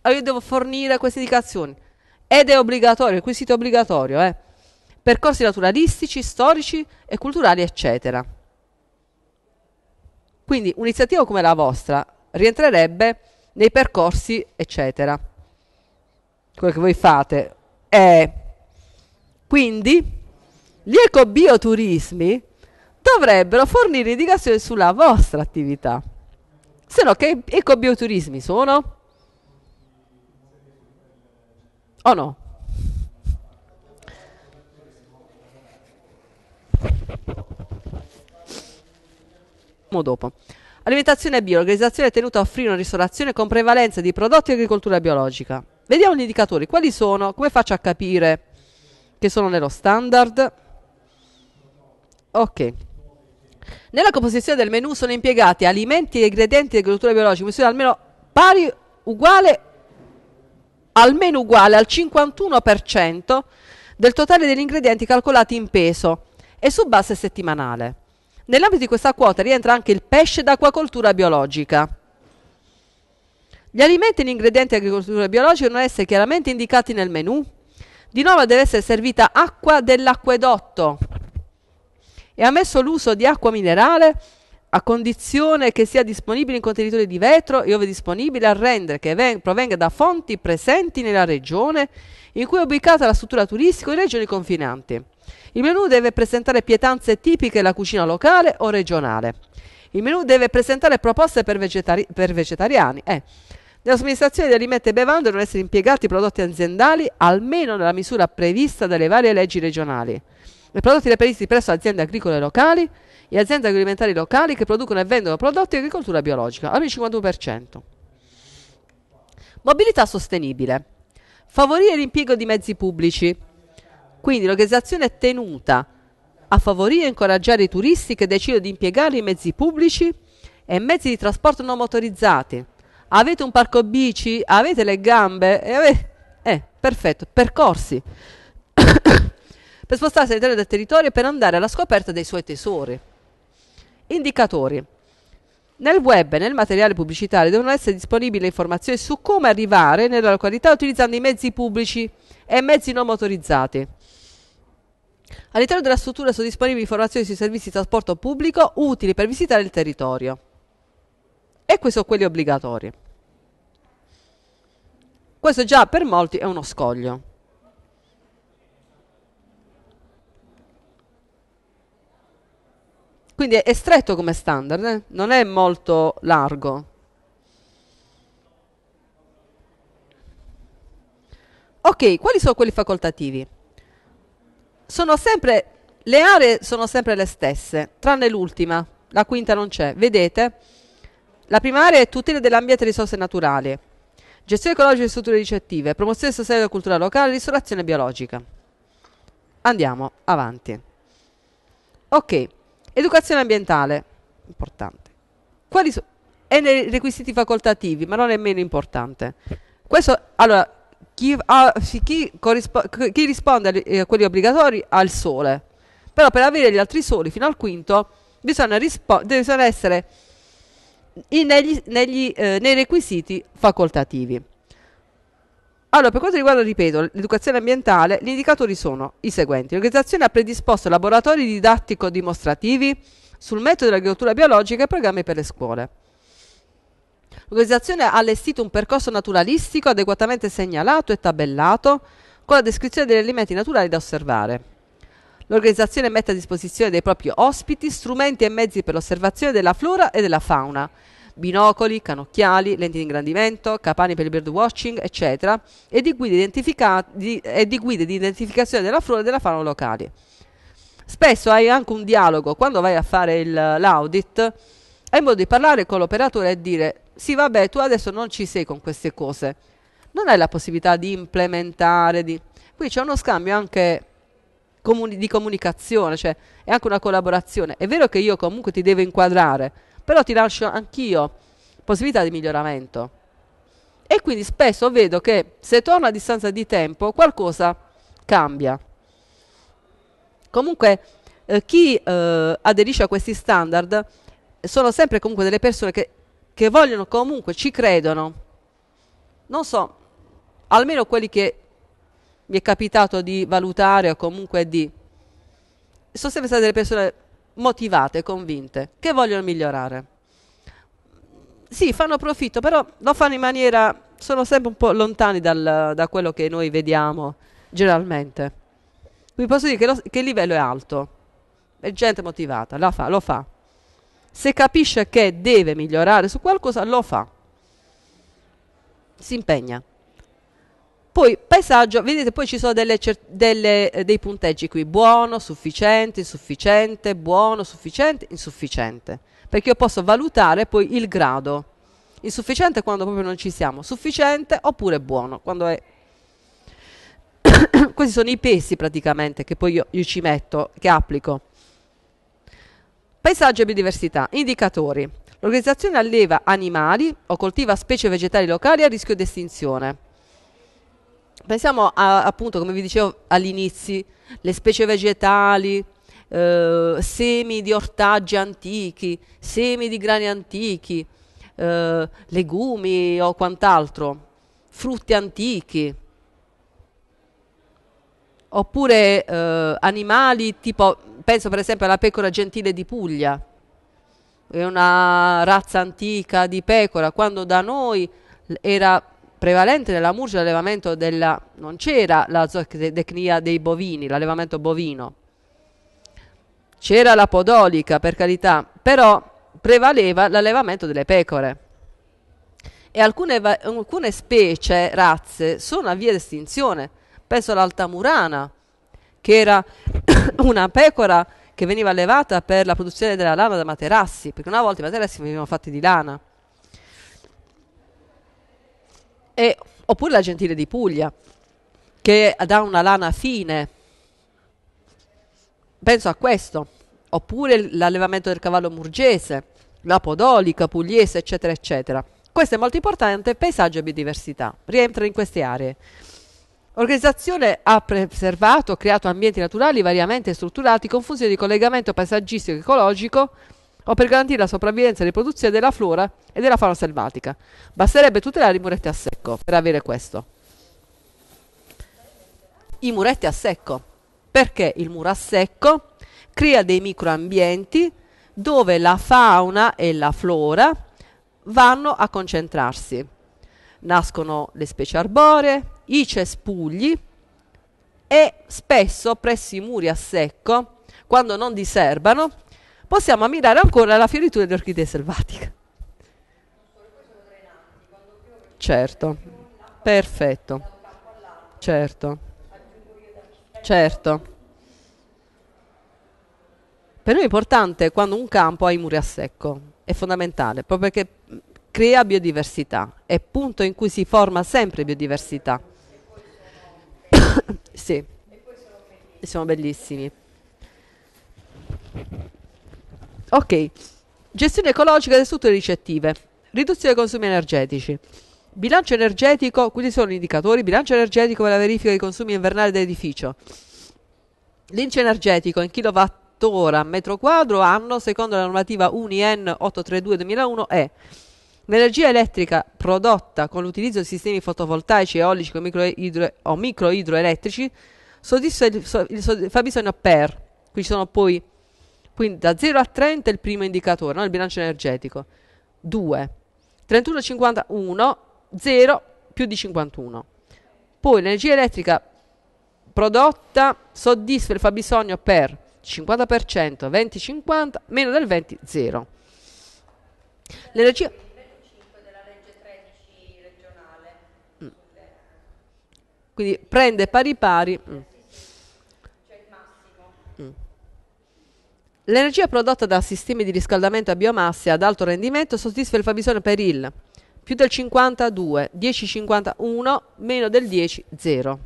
ah, io devo fornire queste indicazioni ed è obbligatorio, è obbligatorio, eh. Percorsi naturalistici, storici e culturali, eccetera. Quindi un'iniziativa come la vostra rientrerebbe nei percorsi, eccetera. Quello che voi fate è quindi gli ecobioturismi dovrebbero fornire indicazioni sulla vostra attività. Se no, che ecobioturismi sono? O no? Mo dopo. Alimentazione bio, l'organizzazione è tenuta a offrire una ristorazione con prevalenza di prodotti di agricoltura biologica. Vediamo gli indicatori, quali sono? Come faccio a capire che sono nello standard? Ok. Nella composizione del menù sono impiegati alimenti e ingredienti di agricoltura biologica, misura almeno pari uguale almeno uguale al 51% del totale degli ingredienti calcolati in peso e su base settimanale. Nell'ambito di questa quota rientra anche il pesce d'acquacoltura biologica. Gli alimenti e gli ingredienti di agricoltura biologica devono essere chiaramente indicati nel menù. Di norma deve essere servita acqua dell'acquedotto e ha messo l'uso di acqua minerale a condizione che sia disponibile in contenitori di vetro e ove disponibile a rendere che ven- provenga da fonti presenti nella regione in cui è ubicata la struttura turistica o in regioni confinanti. Il menù deve presentare pietanze tipiche della cucina locale o regionale. Il menù deve presentare proposte per, vegetari- per vegetariani. Eh. Nella somministrazione di alimenti e bevande devono essere impiegati prodotti aziendali almeno nella misura prevista dalle varie leggi regionali e prodotti reperiti presso aziende agricole locali e aziende agroalimentari locali che producono e vendono prodotti di agricoltura biologica, al 51%. Mobilità sostenibile. Favorire l'impiego di mezzi pubblici. Quindi l'organizzazione è tenuta a favorire e incoraggiare i turisti che decidono di impiegare i mezzi pubblici e mezzi di trasporto non motorizzati. Avete un parco bici? Avete le gambe? Eh, perfetto, percorsi. per spostarsi all'interno del territorio e per andare alla scoperta dei suoi tesori. Indicatori. Nel web e nel materiale pubblicitario devono essere disponibili informazioni su come arrivare nella località utilizzando i mezzi pubblici e mezzi non motorizzati. All'interno della struttura sono disponibili informazioni sui servizi di trasporto pubblico utili per visitare il territorio. E questi sono quelli obbligatori. Questo già per molti è uno scoglio. Quindi è, stretto come standard, eh? non è molto largo. Ok, quali sono quelli facoltativi? Sono sempre, le aree sono sempre le stesse, tranne l'ultima, la quinta non c'è. Vedete? La prima area è tutela dell'ambiente e risorse naturali, gestione ecologica e strutture ricettive, promozione e sociale della cultura locale, ristorazione biologica. Andiamo avanti. Ok. Educazione ambientale, importante. Quali sono? È nei requisiti facoltativi, ma non è meno importante. Questo, allora, chi, ha, chi, chi risponde eh, a quelli obbligatori ha il sole, però per avere gli altri soli fino al quinto bisogna, bisogna essere negli, negli, eh, nei requisiti facoltativi. Allora, per quanto riguarda, ripeto, l'educazione ambientale, gli indicatori sono i seguenti. L'organizzazione ha predisposto laboratori didattico-dimostrativi sul metodo dell'agricoltura biologica e programmi per le scuole. L'organizzazione ha allestito un percorso naturalistico adeguatamente segnalato e tabellato con la descrizione degli alimenti naturali da osservare. L'organizzazione mette a disposizione dei propri ospiti strumenti e mezzi per l'osservazione della flora e della fauna binocoli, canocchiali, lenti di ingrandimento, capani per il birdwatching, eccetera, e di guide di, e di, guide di identificazione della flora e della fauna locali. Spesso hai anche un dialogo quando vai a fare il, l'audit, hai modo di parlare con l'operatore e dire sì vabbè tu adesso non ci sei con queste cose, non hai la possibilità di implementare, di... qui c'è uno scambio anche comuni- di comunicazione, cioè è anche una collaborazione. È vero che io comunque ti devo inquadrare, però ti lascio anch'io possibilità di miglioramento. E quindi spesso vedo che se torno a distanza di tempo qualcosa cambia. Comunque eh, chi eh, aderisce a questi standard sono sempre comunque delle persone che, che vogliono comunque, ci credono. Non so, almeno quelli che mi è capitato di valutare o comunque di sono sempre state delle persone motivate, convinte, che vogliono migliorare. Sì, fanno profitto, però lo fanno in maniera, sono sempre un po' lontani dal, da quello che noi vediamo generalmente. Vi posso dire che, lo, che, il livello è alto, è gente motivata, fa, lo fa. Se capisce che deve migliorare su qualcosa, lo fa. Si impegna. Poi paesaggio, vedete poi ci sono delle, delle, eh, dei punteggi qui, buono, sufficiente, insufficiente, buono, sufficiente, insufficiente, perché io posso valutare poi il grado, insufficiente quando proprio non ci siamo, sufficiente oppure buono, quando è... Questi sono i pesi praticamente che poi io, io ci metto, che applico. Paesaggio e biodiversità, indicatori. L'organizzazione alleva animali o coltiva specie vegetali locali a rischio di estinzione pensiamo a, appunto, come vi dicevo all'inizio, le specie vegetali, eh, semi di ortaggi antichi, semi di grani antichi, eh, legumi o quant'altro, frutti antichi, oppure eh, animali tipo, penso per esempio alla pecora gentile di Puglia, è una razza antica di pecora, quando da noi era prevalente nella murcia l'allevamento della... non c'era la zootecnia dei bovini, l'allevamento bovino, c'era la podolica per carità, però prevaleva l'allevamento delle pecore e alcune, alcune specie, razze, sono a via di estinzione. Penso all'altamurana, che era una pecora che veniva allevata per la produzione della lana da materassi, perché una volta i materassi venivano fatti di lana e, oppure la gentile di Puglia, che dà una lana fine. Penso a questo, oppure l'allevamento del cavallo murgese, la podolica, pugliese, eccetera, eccetera. Questo è molto importante, paesaggio e biodiversità, rientra in queste aree. L'organizzazione ha preservato, creato ambienti naturali variamente strutturati con funzioni di collegamento paesaggistico e ecologico, o per garantire la sopravvivenza e riproduzione della flora e della fauna selvatica. Basterebbe tutelare i muretti a secco per avere questo. I muretti a secco, perché il muro a secco crea dei microambienti dove la fauna e la flora vanno a concentrarsi. Nascono le specie arboree, i cespugli e spesso presso i muri a secco, quando non diserbano, possiamo ammirare ancora la fioritura di orchidee selvatiche. Certo, perfetto, certo, certo. Per noi è importante quando un campo ha i muri a secco, è fondamentale, proprio perché crea biodiversità, è punto in cui si forma sempre biodiversità. sì, sono bellissimi. Ok, gestione ecologica delle strutture ricettive, riduzione dei consumi energetici. Bilancio energetico, quindi sono gli indicatori, bilancio energetico per la verifica dei consumi invernali dell'edificio. L'indice energetico in kilowattora metro quadro anno, secondo la normativa UNIN 832-2001, è l'energia elettrica prodotta con l'utilizzo di sistemi fotovoltaici, eolici o microidroelettrici soddisfa il, so- il, so- fabbisogno per, qui ci sono poi quindi da 0 a 30 è il primo indicatore, no? il bilancio energetico. 2. 31, 51, 0 più di 51. Poi l'energia elettrica prodotta soddisfa il fabbisogno per 50%, 20-50, meno del 20, 0. L'energia... Mm. Quindi prende pari pari... Mm. L'energia prodotta da sistemi di riscaldamento a biomasse ad alto rendimento soddisfa il fabbisogno per il più del 52, 10,51, meno del 10, 0.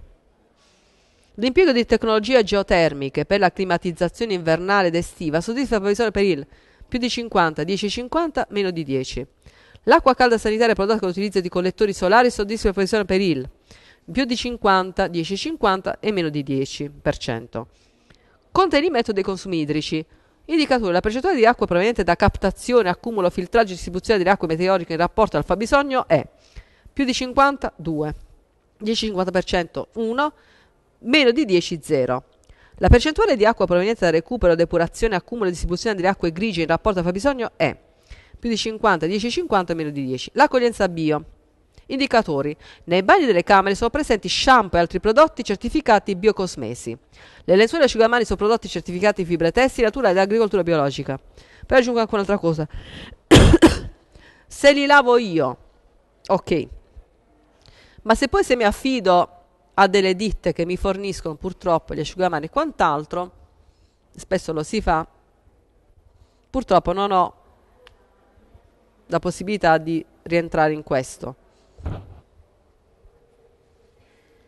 L'impiego di tecnologie geotermiche per la climatizzazione invernale ed estiva soddisfa il fabbisogno per il più di 50, 10, 50, meno di 10. L'acqua calda sanitaria prodotta con l'utilizzo di collettori solari soddisfa il fabbisogno per il più di 50, 10, 50 e meno di 10%. Contenimento dei consumi idrici indicatore la percentuale di acqua proveniente da captazione, accumulo, filtraggio e distribuzione delle acque meteoriche in rapporto al fabbisogno è più di 50, 2, 10-50%, 1, meno di 10, 0. La percentuale di acqua proveniente da recupero, depurazione, accumulo e distribuzione delle acque grigie in rapporto al fabbisogno è più di 50, 10, 50, meno di 10. L'accoglienza bio. Indicatori. Nei bagni delle camere sono presenti shampoo e altri prodotti certificati biocosmesi. Le lenzuola e asciugamani sono prodotti certificati fibre tessili, naturali ed agricoltura biologica. Poi aggiungo anche un'altra cosa. se li lavo io, ok. Ma se poi se mi affido a delle ditte che mi forniscono purtroppo gli asciugamani e quant'altro, spesso lo si fa, purtroppo non ho la possibilità di rientrare in questo.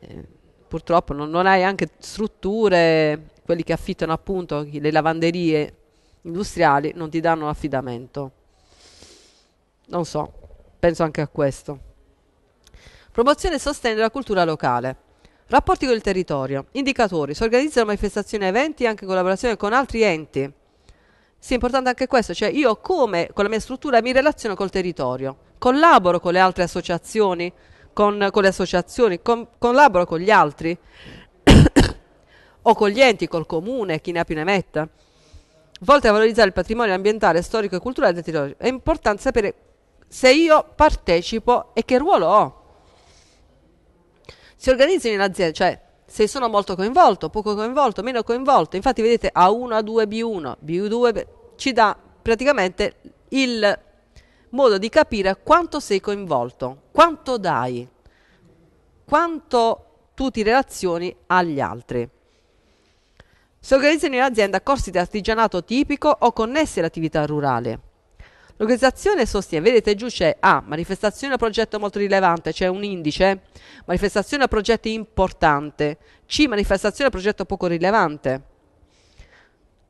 Eh, purtroppo non, non, hai anche strutture, quelli che affittano appunto le lavanderie industriali non ti danno affidamento. Non so, penso anche a questo. Promozione e sostegno della cultura locale. Rapporti con il territorio, indicatori, si organizzano manifestazioni e eventi anche in collaborazione con altri enti. Sì, è importante anche questo, cioè io come con la mia struttura mi relaziono col territorio collaboro con le altre associazioni, con, con le associazioni, con, collaboro con gli altri o con gli enti, col comune, chi ne ha più ne metta. Volte a valorizzare il patrimonio ambientale, storico e culturale del territorio. È importante sapere se io partecipo e che ruolo ho. Si organizzano in azienda, cioè se sono molto coinvolto, poco coinvolto, meno coinvolto. Infatti vedete A1, A2, B1, B2 ci dà praticamente il modo di capire quanto sei coinvolto, quanto dai, quanto tu ti relazioni agli altri. Si organizzano in azienda corsi di artigianato tipico o connessi all'attività rurale. L'organizzazione sostiene, vedete giù c'è A, ah, manifestazione a progetto molto rilevante, c'è un indice, eh? manifestazione a progetto importante, C, manifestazione a progetto poco rilevante,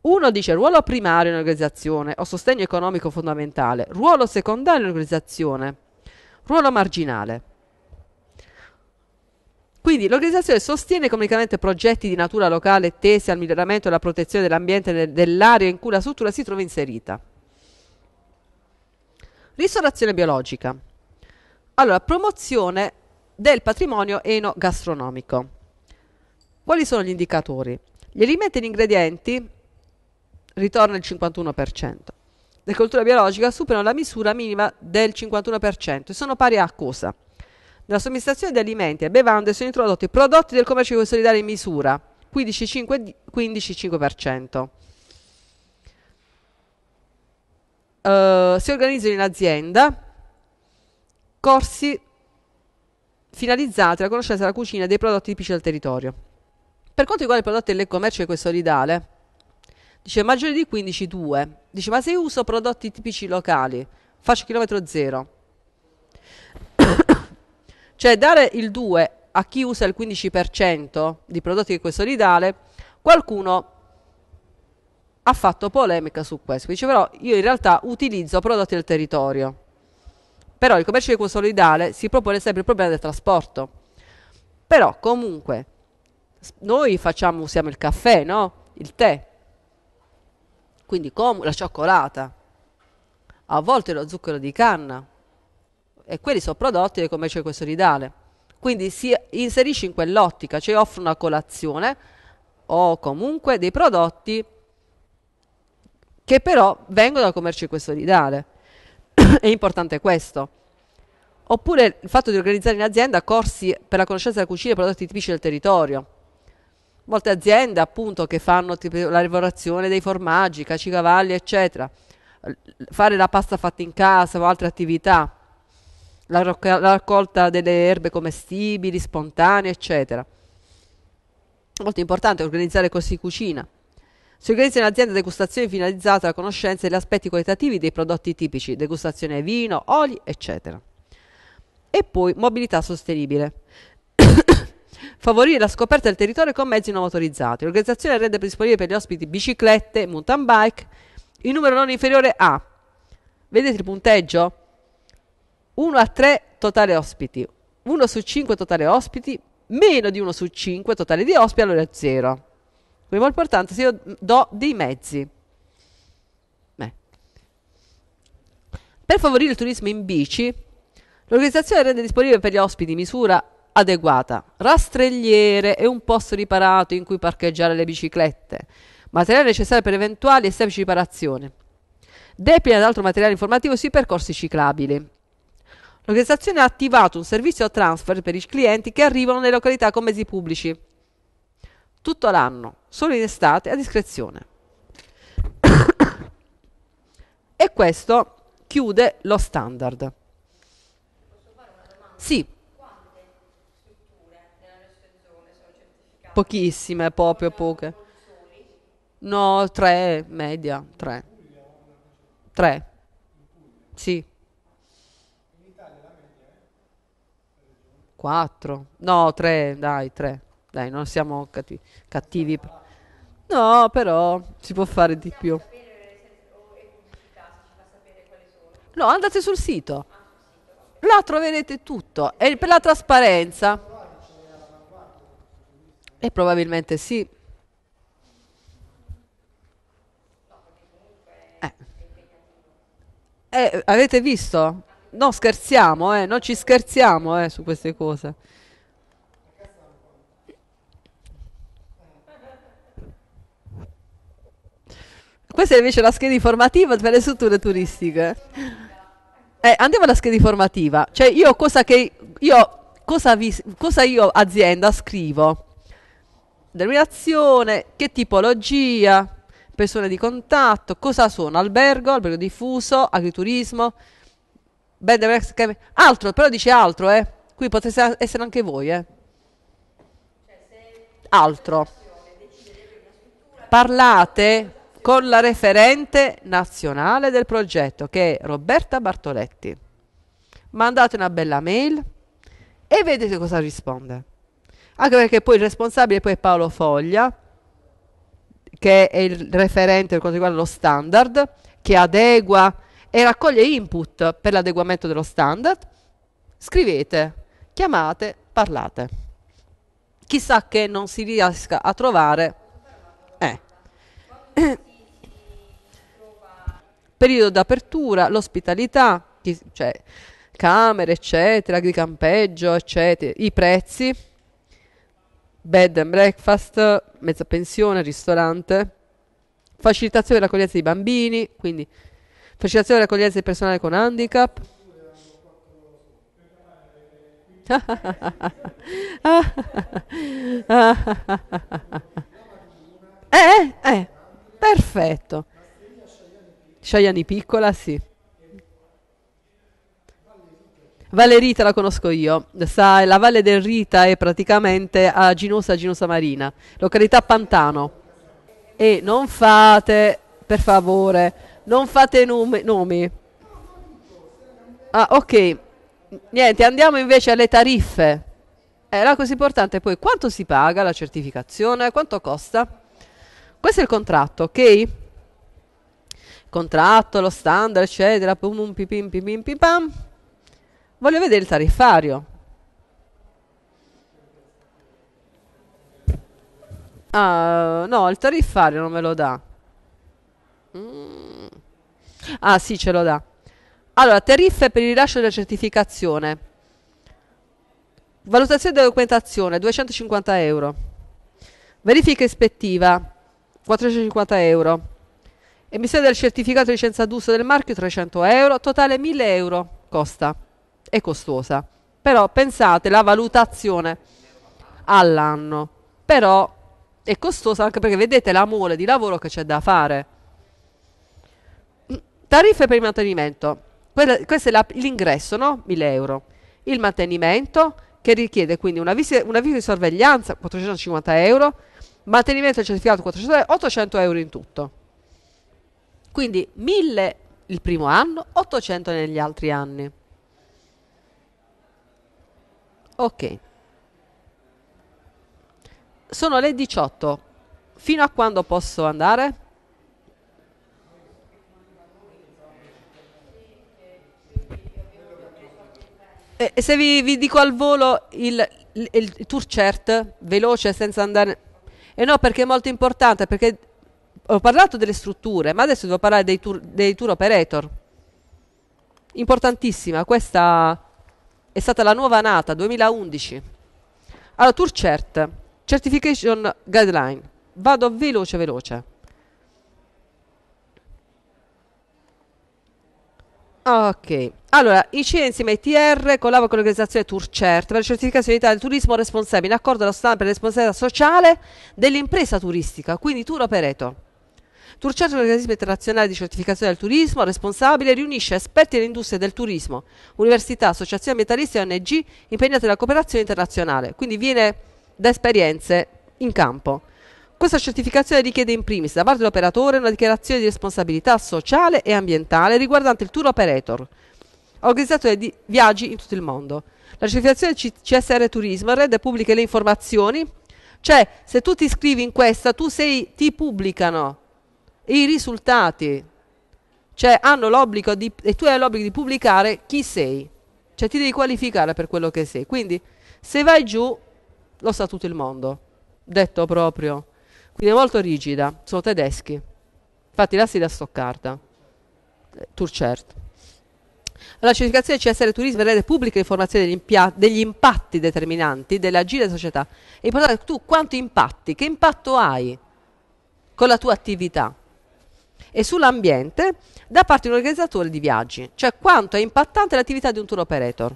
uno dice ruolo primario in organizzazione o sostegno economico fondamentale, ruolo secondario in organizzazione, ruolo marginale. Quindi l'organizzazione sostiene economicamente progetti di natura locale tesi al miglioramento e alla protezione dell'ambiente dell'area in cui la struttura si trova inserita. Ristorazione biologica. Allora, promozione del patrimonio enogastronomico. Quali sono gli indicatori? Gli alimenti e gli ingredienti ritorna il 51%. Le colture biologiche superano la misura minima del 51% e sono pari a cosa? Nella somministrazione di alimenti e bevande sono introdotti prodotti del commercio solidale in misura 15,5%. 15, uh, si organizzano in azienda corsi finalizzati alla conoscenza della cucina dei prodotti tipici del territorio. Per quanto riguarda i prodotti del commercio ecosolidale, Dice maggiore di 15, 2. Dice ma se io uso prodotti tipici locali, faccio chilometro zero. cioè dare il 2 a chi usa il 15% di prodotti di questo ridale, qualcuno ha fatto polemica su questo. Dice però io in realtà utilizzo prodotti del territorio. Però il commercio di questo si propone sempre il problema del trasporto. Però comunque noi facciamo, usiamo il caffè, no? Il tè, quindi com- la cioccolata, a volte lo zucchero di canna e quelli sono prodotti del commercio equestoriale. Quindi si inserisce in quell'ottica, cioè offre una colazione o comunque dei prodotti che però vengono dal commercio equestoriale. È importante questo. Oppure il fatto di organizzare in azienda corsi per la conoscenza della cucina e prodotti tipici del territorio molte aziende appunto che fanno tipo, la lavorazione dei formaggi, cacicavalli, eccetera, fare la pasta fatta in casa o altre attività, la, la raccolta delle erbe commestibili, spontanee, eccetera. Molto importante organizzare così cucina. Si organizza in azienda degustazione finalizzata alla conoscenza degli aspetti qualitativi dei prodotti tipici, degustazione vino, oli, eccetera. E poi mobilità sostenibile favorire la scoperta del territorio con mezzi non autorizzati. L'organizzazione rende disponibile per gli ospiti biciclette, mountain bike, il numero non inferiore a, vedete il punteggio? 1 a 3 totale ospiti, 1 su 5 totale ospiti, meno di 1 su 5 totale di ospiti, allora è 0. Quindi è importante se io do dei mezzi. Beh. Per favorire il turismo in bici, l'organizzazione rende disponibile per gli ospiti misura adeguata, rastrelliere e un posto riparato in cui parcheggiare le biciclette, materiale necessario per eventuali e semplici riparazioni. ad altro materiale informativo sui percorsi ciclabili. L'organizzazione ha attivato un servizio a transfer per i clienti che arrivano nelle località con mezzi pubblici. Tutto l'anno, solo in estate, a discrezione. e questo chiude lo standard. Sì. pochissime, proprio poche. No, tre, media, tre. Tre. Sì. 4, no tre, dai 3, dai non siamo cattivi. cattivi. No, però si può fare di più. No, andate sul sito, là troverete tutto, E per la trasparenza. E probabilmente sì. Eh. Eh, avete visto? No, scherziamo, eh, non ci scherziamo eh, su queste cose. Questa è invece la scheda informativa per le strutture turistiche. Eh, andiamo alla scheda informativa. Cioè io cosa, che, io, cosa, vi, cosa io azienda scrivo? denominazione, che tipologia, persone di contatto, cosa sono, albergo, albergo diffuso, agriturismo, bed altro, però dice altro, eh. Qui potete essere anche voi, eh. Cioè, altro. Parlate con la referente nazionale del progetto, che è Roberta Bartoletti. Mandate una bella mail e vedete cosa risponde anche perché poi il responsabile poi è Paolo Foglia, che è il referente per quanto riguarda lo standard, che adegua e raccoglie input per l'adeguamento dello standard, scrivete, chiamate, parlate. Chissà che non si riesca a trovare... Eh. Periodo d'apertura, l'ospitalità, cioè camere, eccetera, di campeggio, eccetera, i prezzi, bed and breakfast, mezza pensione, ristorante, facilitazione dell'accoglienza di bambini, quindi facilitazione dell'accoglienza di personale con handicap. Eh, eh, eh, perfetto. Sciaiani piccola, sì. Valle Rita la conosco io, Sa, la Valle del Rita è praticamente a Ginosa, Ginosa Marina, località Pantano. E non fate, per favore, non fate nome, nomi. Ah, ok. Niente, andiamo invece alle tariffe. Eh, la cosa importante poi quanto si paga la certificazione, quanto costa. Questo è il contratto, ok? Contratto, lo standard, eccetera, pum pum pim pim pim pam. Voglio vedere il tariffario. Ah, no, il tariffario non me lo dà. Mm. Ah, sì, ce lo dà. Allora, tariffe per il rilascio della certificazione. Valutazione della documentazione, 250 euro. Verifica ispettiva, 450 euro. Emissione del certificato di licenza d'uso del marchio, 300 euro. Totale 1000 euro costa è costosa. Però pensate, la valutazione all'anno. Però è costosa anche perché vedete la mole di lavoro che c'è da fare. Mm, tariffe per il mantenimento. questo è la, l'ingresso, no? 1000 euro. Il mantenimento che richiede quindi una visita, una visita di sorveglianza 450 euro, mantenimento certificato 400 euro, 800 euro in tutto. Quindi 1000 il primo anno, 800 negli altri anni. Ok. Sono le 18. Fino a quando posso andare? E se vi, vi, dico al volo il, il, il tour cert, veloce, senza andare... E eh no, perché è molto importante, perché ho parlato delle strutture, ma adesso devo parlare dei tour, dei tour operator. Importantissima questa è stata la nuova nata 2011. Allora, Tour Certification Guideline, vado veloce, veloce. Ok, allora ICE insieme ai TR collabora con l'organizzazione TourCert per la certificazione del turismo responsabile in accordo alla stampa e responsabilità sociale dell'impresa turistica, quindi Tour Operator. Turcerto, l'organismo internazionale di certificazione del turismo responsabile, riunisce esperti dell'industria del turismo, università, associazioni ambientaliste e ONG impegnate nella cooperazione internazionale, quindi viene da esperienze in campo. Questa certificazione richiede in primis da parte dell'operatore una dichiarazione di responsabilità sociale e ambientale riguardante il tour operator, organizzatore di viaggi in tutto il mondo. La certificazione CSR Turismo rende pubbliche le informazioni, cioè se tu ti iscrivi in questa tu sei, ti pubblicano i risultati. Cioè hanno l'obbligo di, e tu hai l'obbligo di pubblicare chi sei. Cioè ti devi qualificare per quello che sei. Quindi se vai giù lo sa tutto il mondo. Detto proprio. Quindi è molto rigida. Sono tedeschi. Infatti la si da Stoccarda. Turcert. La certificazione CSR Turismo rende pubblica informazioni degli, impia- degli, impatti determinanti dell'agire della società. E tu quanto impatti, che impatto hai con la tua attività? e sull'ambiente da parte di un organizzatore di viaggi, cioè quanto è impattante l'attività di un tour operator.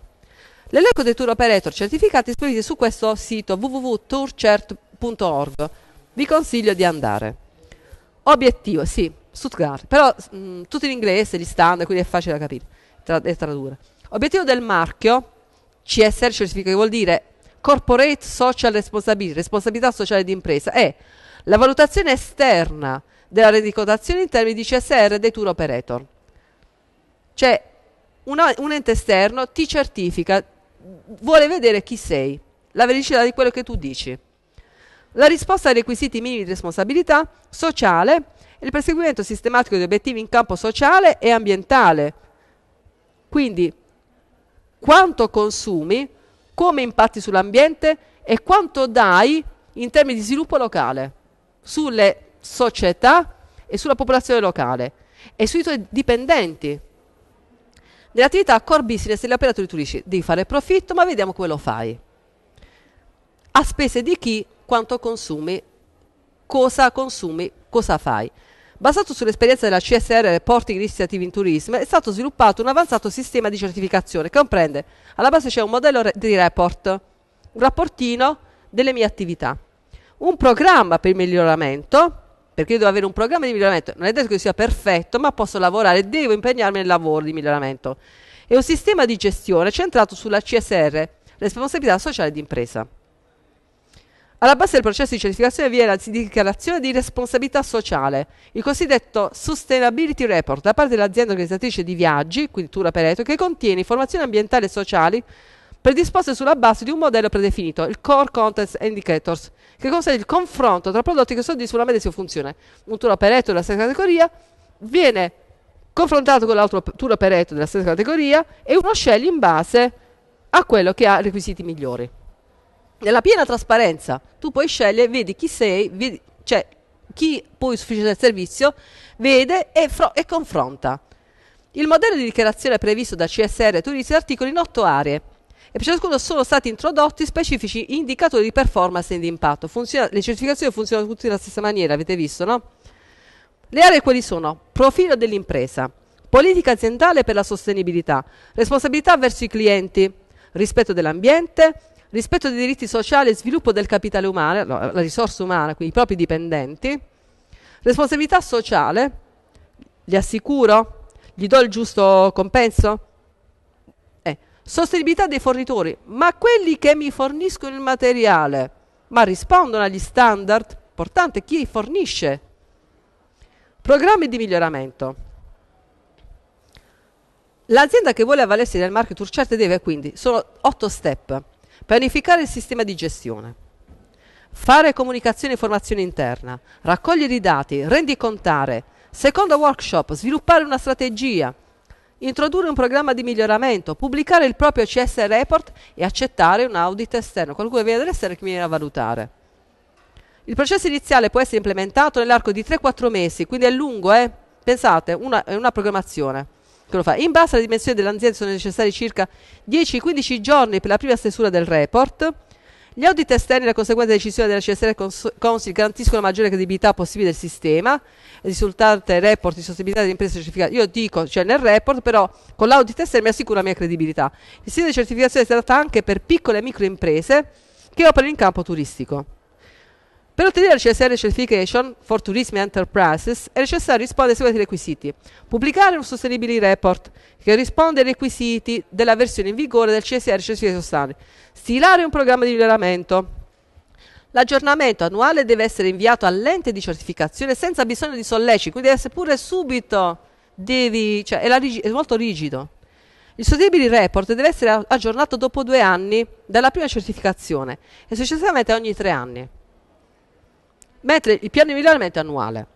L'elenco dei tour operator certificati è disponibile su questo sito www.tourcert.org. Vi consiglio di andare. Obiettivo, sì, Stuttgart, però mh, mm, tutto in inglese, gli standard, quindi è facile da capire tra- e tradurre. Obiettivo del marchio, CSR certificato, che vuol dire Corporate Social Responsibility, responsabilità sociale di impresa, è la valutazione esterna della rendicontazione in termini di CSR dei tour operator. Cioè una, un ente esterno ti certifica, vuole vedere chi sei, la veridicità di quello che tu dici. La risposta ai requisiti minimi di responsabilità sociale e il perseguimento sistematico di obiettivi in campo sociale e ambientale. Quindi quanto consumi, come impatti sull'ambiente e quanto dai in termini di sviluppo locale sulle società e sulla popolazione locale e sui tuoi dipendenti. Nell'attività core business degli operatori turistici devi fare profitto, ma vediamo come lo fai. A spese di chi, quanto consumi, cosa consumi, cosa fai. Basato sull'esperienza della CSR Reporting Initiative in Tourism, è stato sviluppato un avanzato sistema di certificazione che comprende, alla base c'è un modello di report, un rapportino delle mie attività, un programma per il miglioramento, perché io devo avere un programma di miglioramento. Non è detto che sia perfetto, ma posso lavorare, devo impegnarmi nel lavoro di miglioramento. È un sistema di gestione centrato sulla CSR, responsabilità sociale d'impresa. Alla base del processo di certificazione vi è la dichiarazione di responsabilità sociale, il cosiddetto Sustainability Report da parte dell'azienda organizzatrice di viaggi, quindi Tura Operator, che contiene informazioni ambientali e sociali predisposte sulla base di un modello predefinito, il Core Contents Indicators, che consente il confronto tra prodotti che sono di la medesima funzione. Un tour operetto della stessa categoria viene confrontato con l'altro tour operetto della stessa categoria e uno sceglie in base a quello che ha requisiti migliori. Nella piena trasparenza tu puoi scegliere, vedi chi sei, vedi, cioè chi poi sufficiente del servizio vede e, e confronta. Il modello di dichiarazione previsto da CSR Turisti articoli in otto aree e per ciascuno sono stati introdotti specifici indicatori di performance e di impatto. Funziona, le certificazioni funzionano tutte nella stessa maniera, avete visto, no? Le aree quali sono? Profilo dell'impresa, politica aziendale per la sostenibilità, responsabilità verso i clienti, rispetto dell'ambiente, rispetto dei diritti sociali e sviluppo del capitale umano, la risorsa umana, quindi i propri dipendenti, responsabilità sociale, gli assicuro, gli do il giusto compenso, Sostenibilità dei fornitori, ma quelli che mi forniscono il materiale, ma rispondono agli standard? Importante chi fornisce. Programmi di miglioramento. L'azienda che vuole avvalersi del market research deve quindi, sono otto step, pianificare il sistema di gestione, fare comunicazione e formazione interna, raccogliere i dati, rendicontare, secondo workshop, sviluppare una strategia, introdurre un programma di miglioramento, pubblicare il proprio CS report e accettare un audit esterno, qualcuno viene dall'esterno che viene a valutare. Il processo iniziale può essere implementato nell'arco di 3-4 mesi, quindi è lungo, eh? pensate, una, è una programmazione. Che lo fa. In base alla dimensione dell'azienda sono necessari circa 10-15 giorni per la prima stesura del report, gli audit esterni e la conseguente decisione della CSR Cons- Consil garantiscono la maggiore credibilità possibile del sistema, risultante report di sostenibilità delle imprese certificate. Io dico, cioè nel report, però con l'audit esterno mi assicuro la mia credibilità. Il sistema di certificazione è stato anche per piccole e micro imprese che operano in campo turistico. Per ottenere la CSR Certification for Tourism Enterprises è necessario rispondere ai seguenti requisiti. Pubblicare un sostenibile report che risponde ai requisiti della versione in vigore del CSR Certification Sostanze. Stilare un programma di miglioramento. L'aggiornamento annuale deve essere inviato all'ente di certificazione senza bisogno di solleciti, quindi deve essere pure subito, devi, cioè è, rigi- è molto rigido. Il sostenibile report deve essere aggiornato dopo due anni dalla prima certificazione e successivamente ogni tre anni mentre il piano di miglioramento è annuale.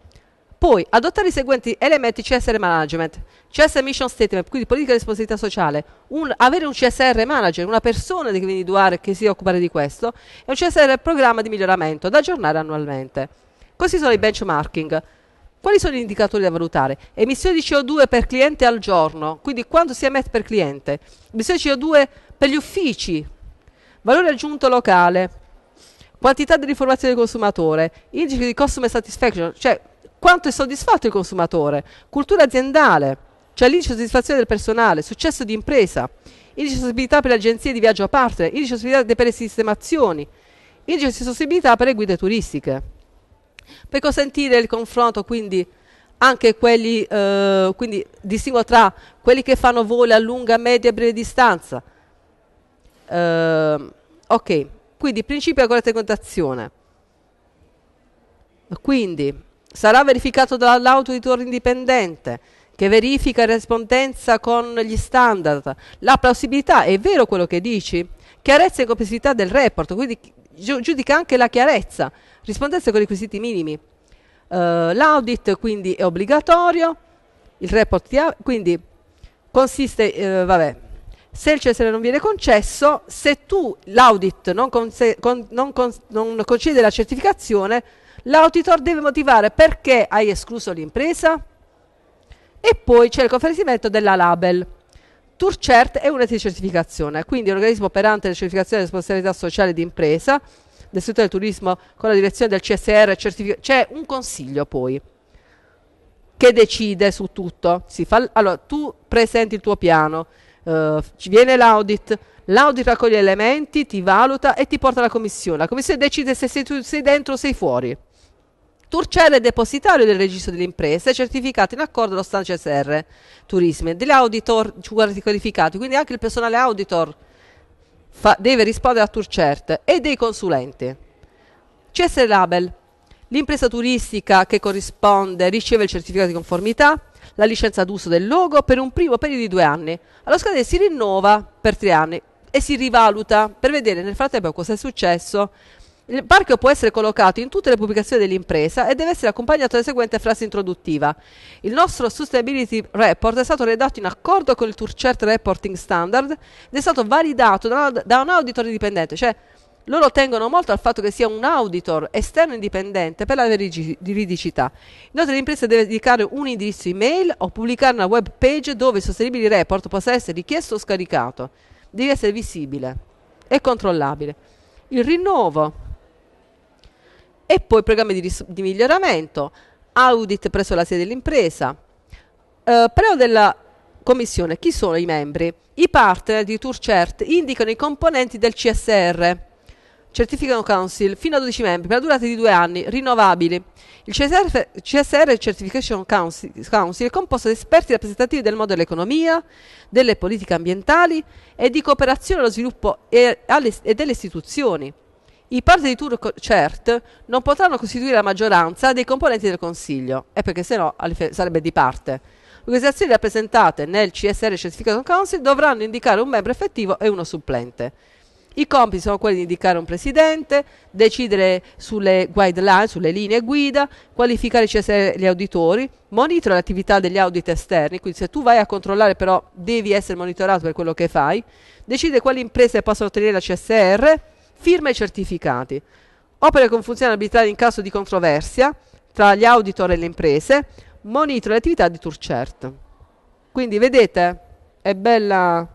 Poi adottare i seguenti elementi CSR management, CSR mission statement, quindi politica di responsabilità sociale, un, avere un CSR manager, una persona da individuare che si occupa di questo, e un CSR programma di miglioramento da aggiornare annualmente. Questi sono i benchmarking. Quali sono gli indicatori da valutare? Emissioni di CO2 per cliente al giorno, quindi quanto si emette per cliente, emissioni di CO2 per gli uffici, valore aggiunto locale, quantità di informazioni del consumatore, indice di customer satisfaction, cioè quanto è soddisfatto il consumatore, cultura aziendale, cioè l'indice di soddisfazione del personale, successo di impresa, indice di sostenibilità per le agenzie di viaggio a partner, indice di sostenibilità per le sistemazioni, indice di sostenibilità per le guide turistiche. Per consentire il confronto, quindi anche quelli, eh, quindi distingo tra quelli che fanno voli a lunga, media e breve distanza. Eh, ok, quindi principio della corretta contazione. Quindi sarà verificato dall'autoritore indipendente che verifica in rispondenza con gli standard, la plausibilità, è vero quello che dici? Chiarezza e complessità del report, quindi giudica anche la chiarezza, rispondenza con i requisiti minimi. Uh, l'audit quindi è obbligatorio, il report quindi consiste, uh, vabbè, se il Cesare non viene concesso, se tu l'audit non, conse- con, non, con, non concede la certificazione, l'auditor deve motivare perché hai escluso l'impresa e poi c'è il conferimento della label. TourCert è un'ente di certificazione, quindi l'organismo operante nella certificazione di responsabilità sociale di impresa del settore del turismo con la direzione del CSR certific- c'è un consiglio poi che decide su tutto. Fa, allora, tu presenti il tuo piano, eh, ci viene l'audit, l'audit raccoglie elementi, ti valuta e ti porta alla commissione. La commissione decide se sei, tu, sei dentro o sei fuori. Turcello è depositario del registro delle imprese certificato in accordo allo Stan CSR Turisme, degli auditor qualificati, quindi anche il personale auditor fa, deve rispondere a Turcert e dei consulenti. CSR Label, l'impresa turistica che corrisponde riceve il certificato di conformità, la licenza d'uso del logo per un primo periodo di due anni. Allo scadere si rinnova per tre anni e si rivaluta per vedere nel frattempo cosa è successo. Il marchio può essere collocato in tutte le pubblicazioni dell'impresa e deve essere accompagnato dalla seguente frase introduttiva. Il nostro Sustainability Report è stato redatto in accordo con il Turcert Reporting Standard ed è stato validato da, un, da un auditore dipendente, cioè loro tengono molto al fatto che sia un auditor esterno indipendente per la veridicità. Inoltre l'impresa deve dedicare un indirizzo email o pubblicare una web page dove il sostenibile report possa essere richiesto o scaricato. Deve essere visibile e controllabile. Il rinnovo e poi programmi di, di miglioramento, audit presso la sede dell'impresa. Eh, però della commissione chi sono i membri? I partner di TourCert indicano i componenti del CSR certificano council fino a 12 membri per la durata di due anni, rinnovabili. Il CSR, CSR Certification council, è composto da esperti rappresentativi del mondo dell'economia, delle politiche ambientali e di cooperazione allo sviluppo e, alle, e delle istituzioni. I parti di turno CERT non potranno costituire la maggioranza dei componenti del Consiglio, e perché sennò sarebbe di parte. Le organizzazioni rappresentate nel CSR Certificate Council dovranno indicare un membro effettivo e uno supplente. I compiti sono quelli di indicare un presidente, decidere sulle guideline, sulle linee guida, qualificare i CSR gli auditori, monitora l'attività degli audit esterni, quindi se tu vai a controllare però devi essere monitorato per quello che fai, decide quali imprese possono ottenere la CSR, firma i certificati, opera con funzione arbitrale in caso di controversia tra gli auditor e le imprese, monitora le attività di Turcert. Quindi vedete, è bella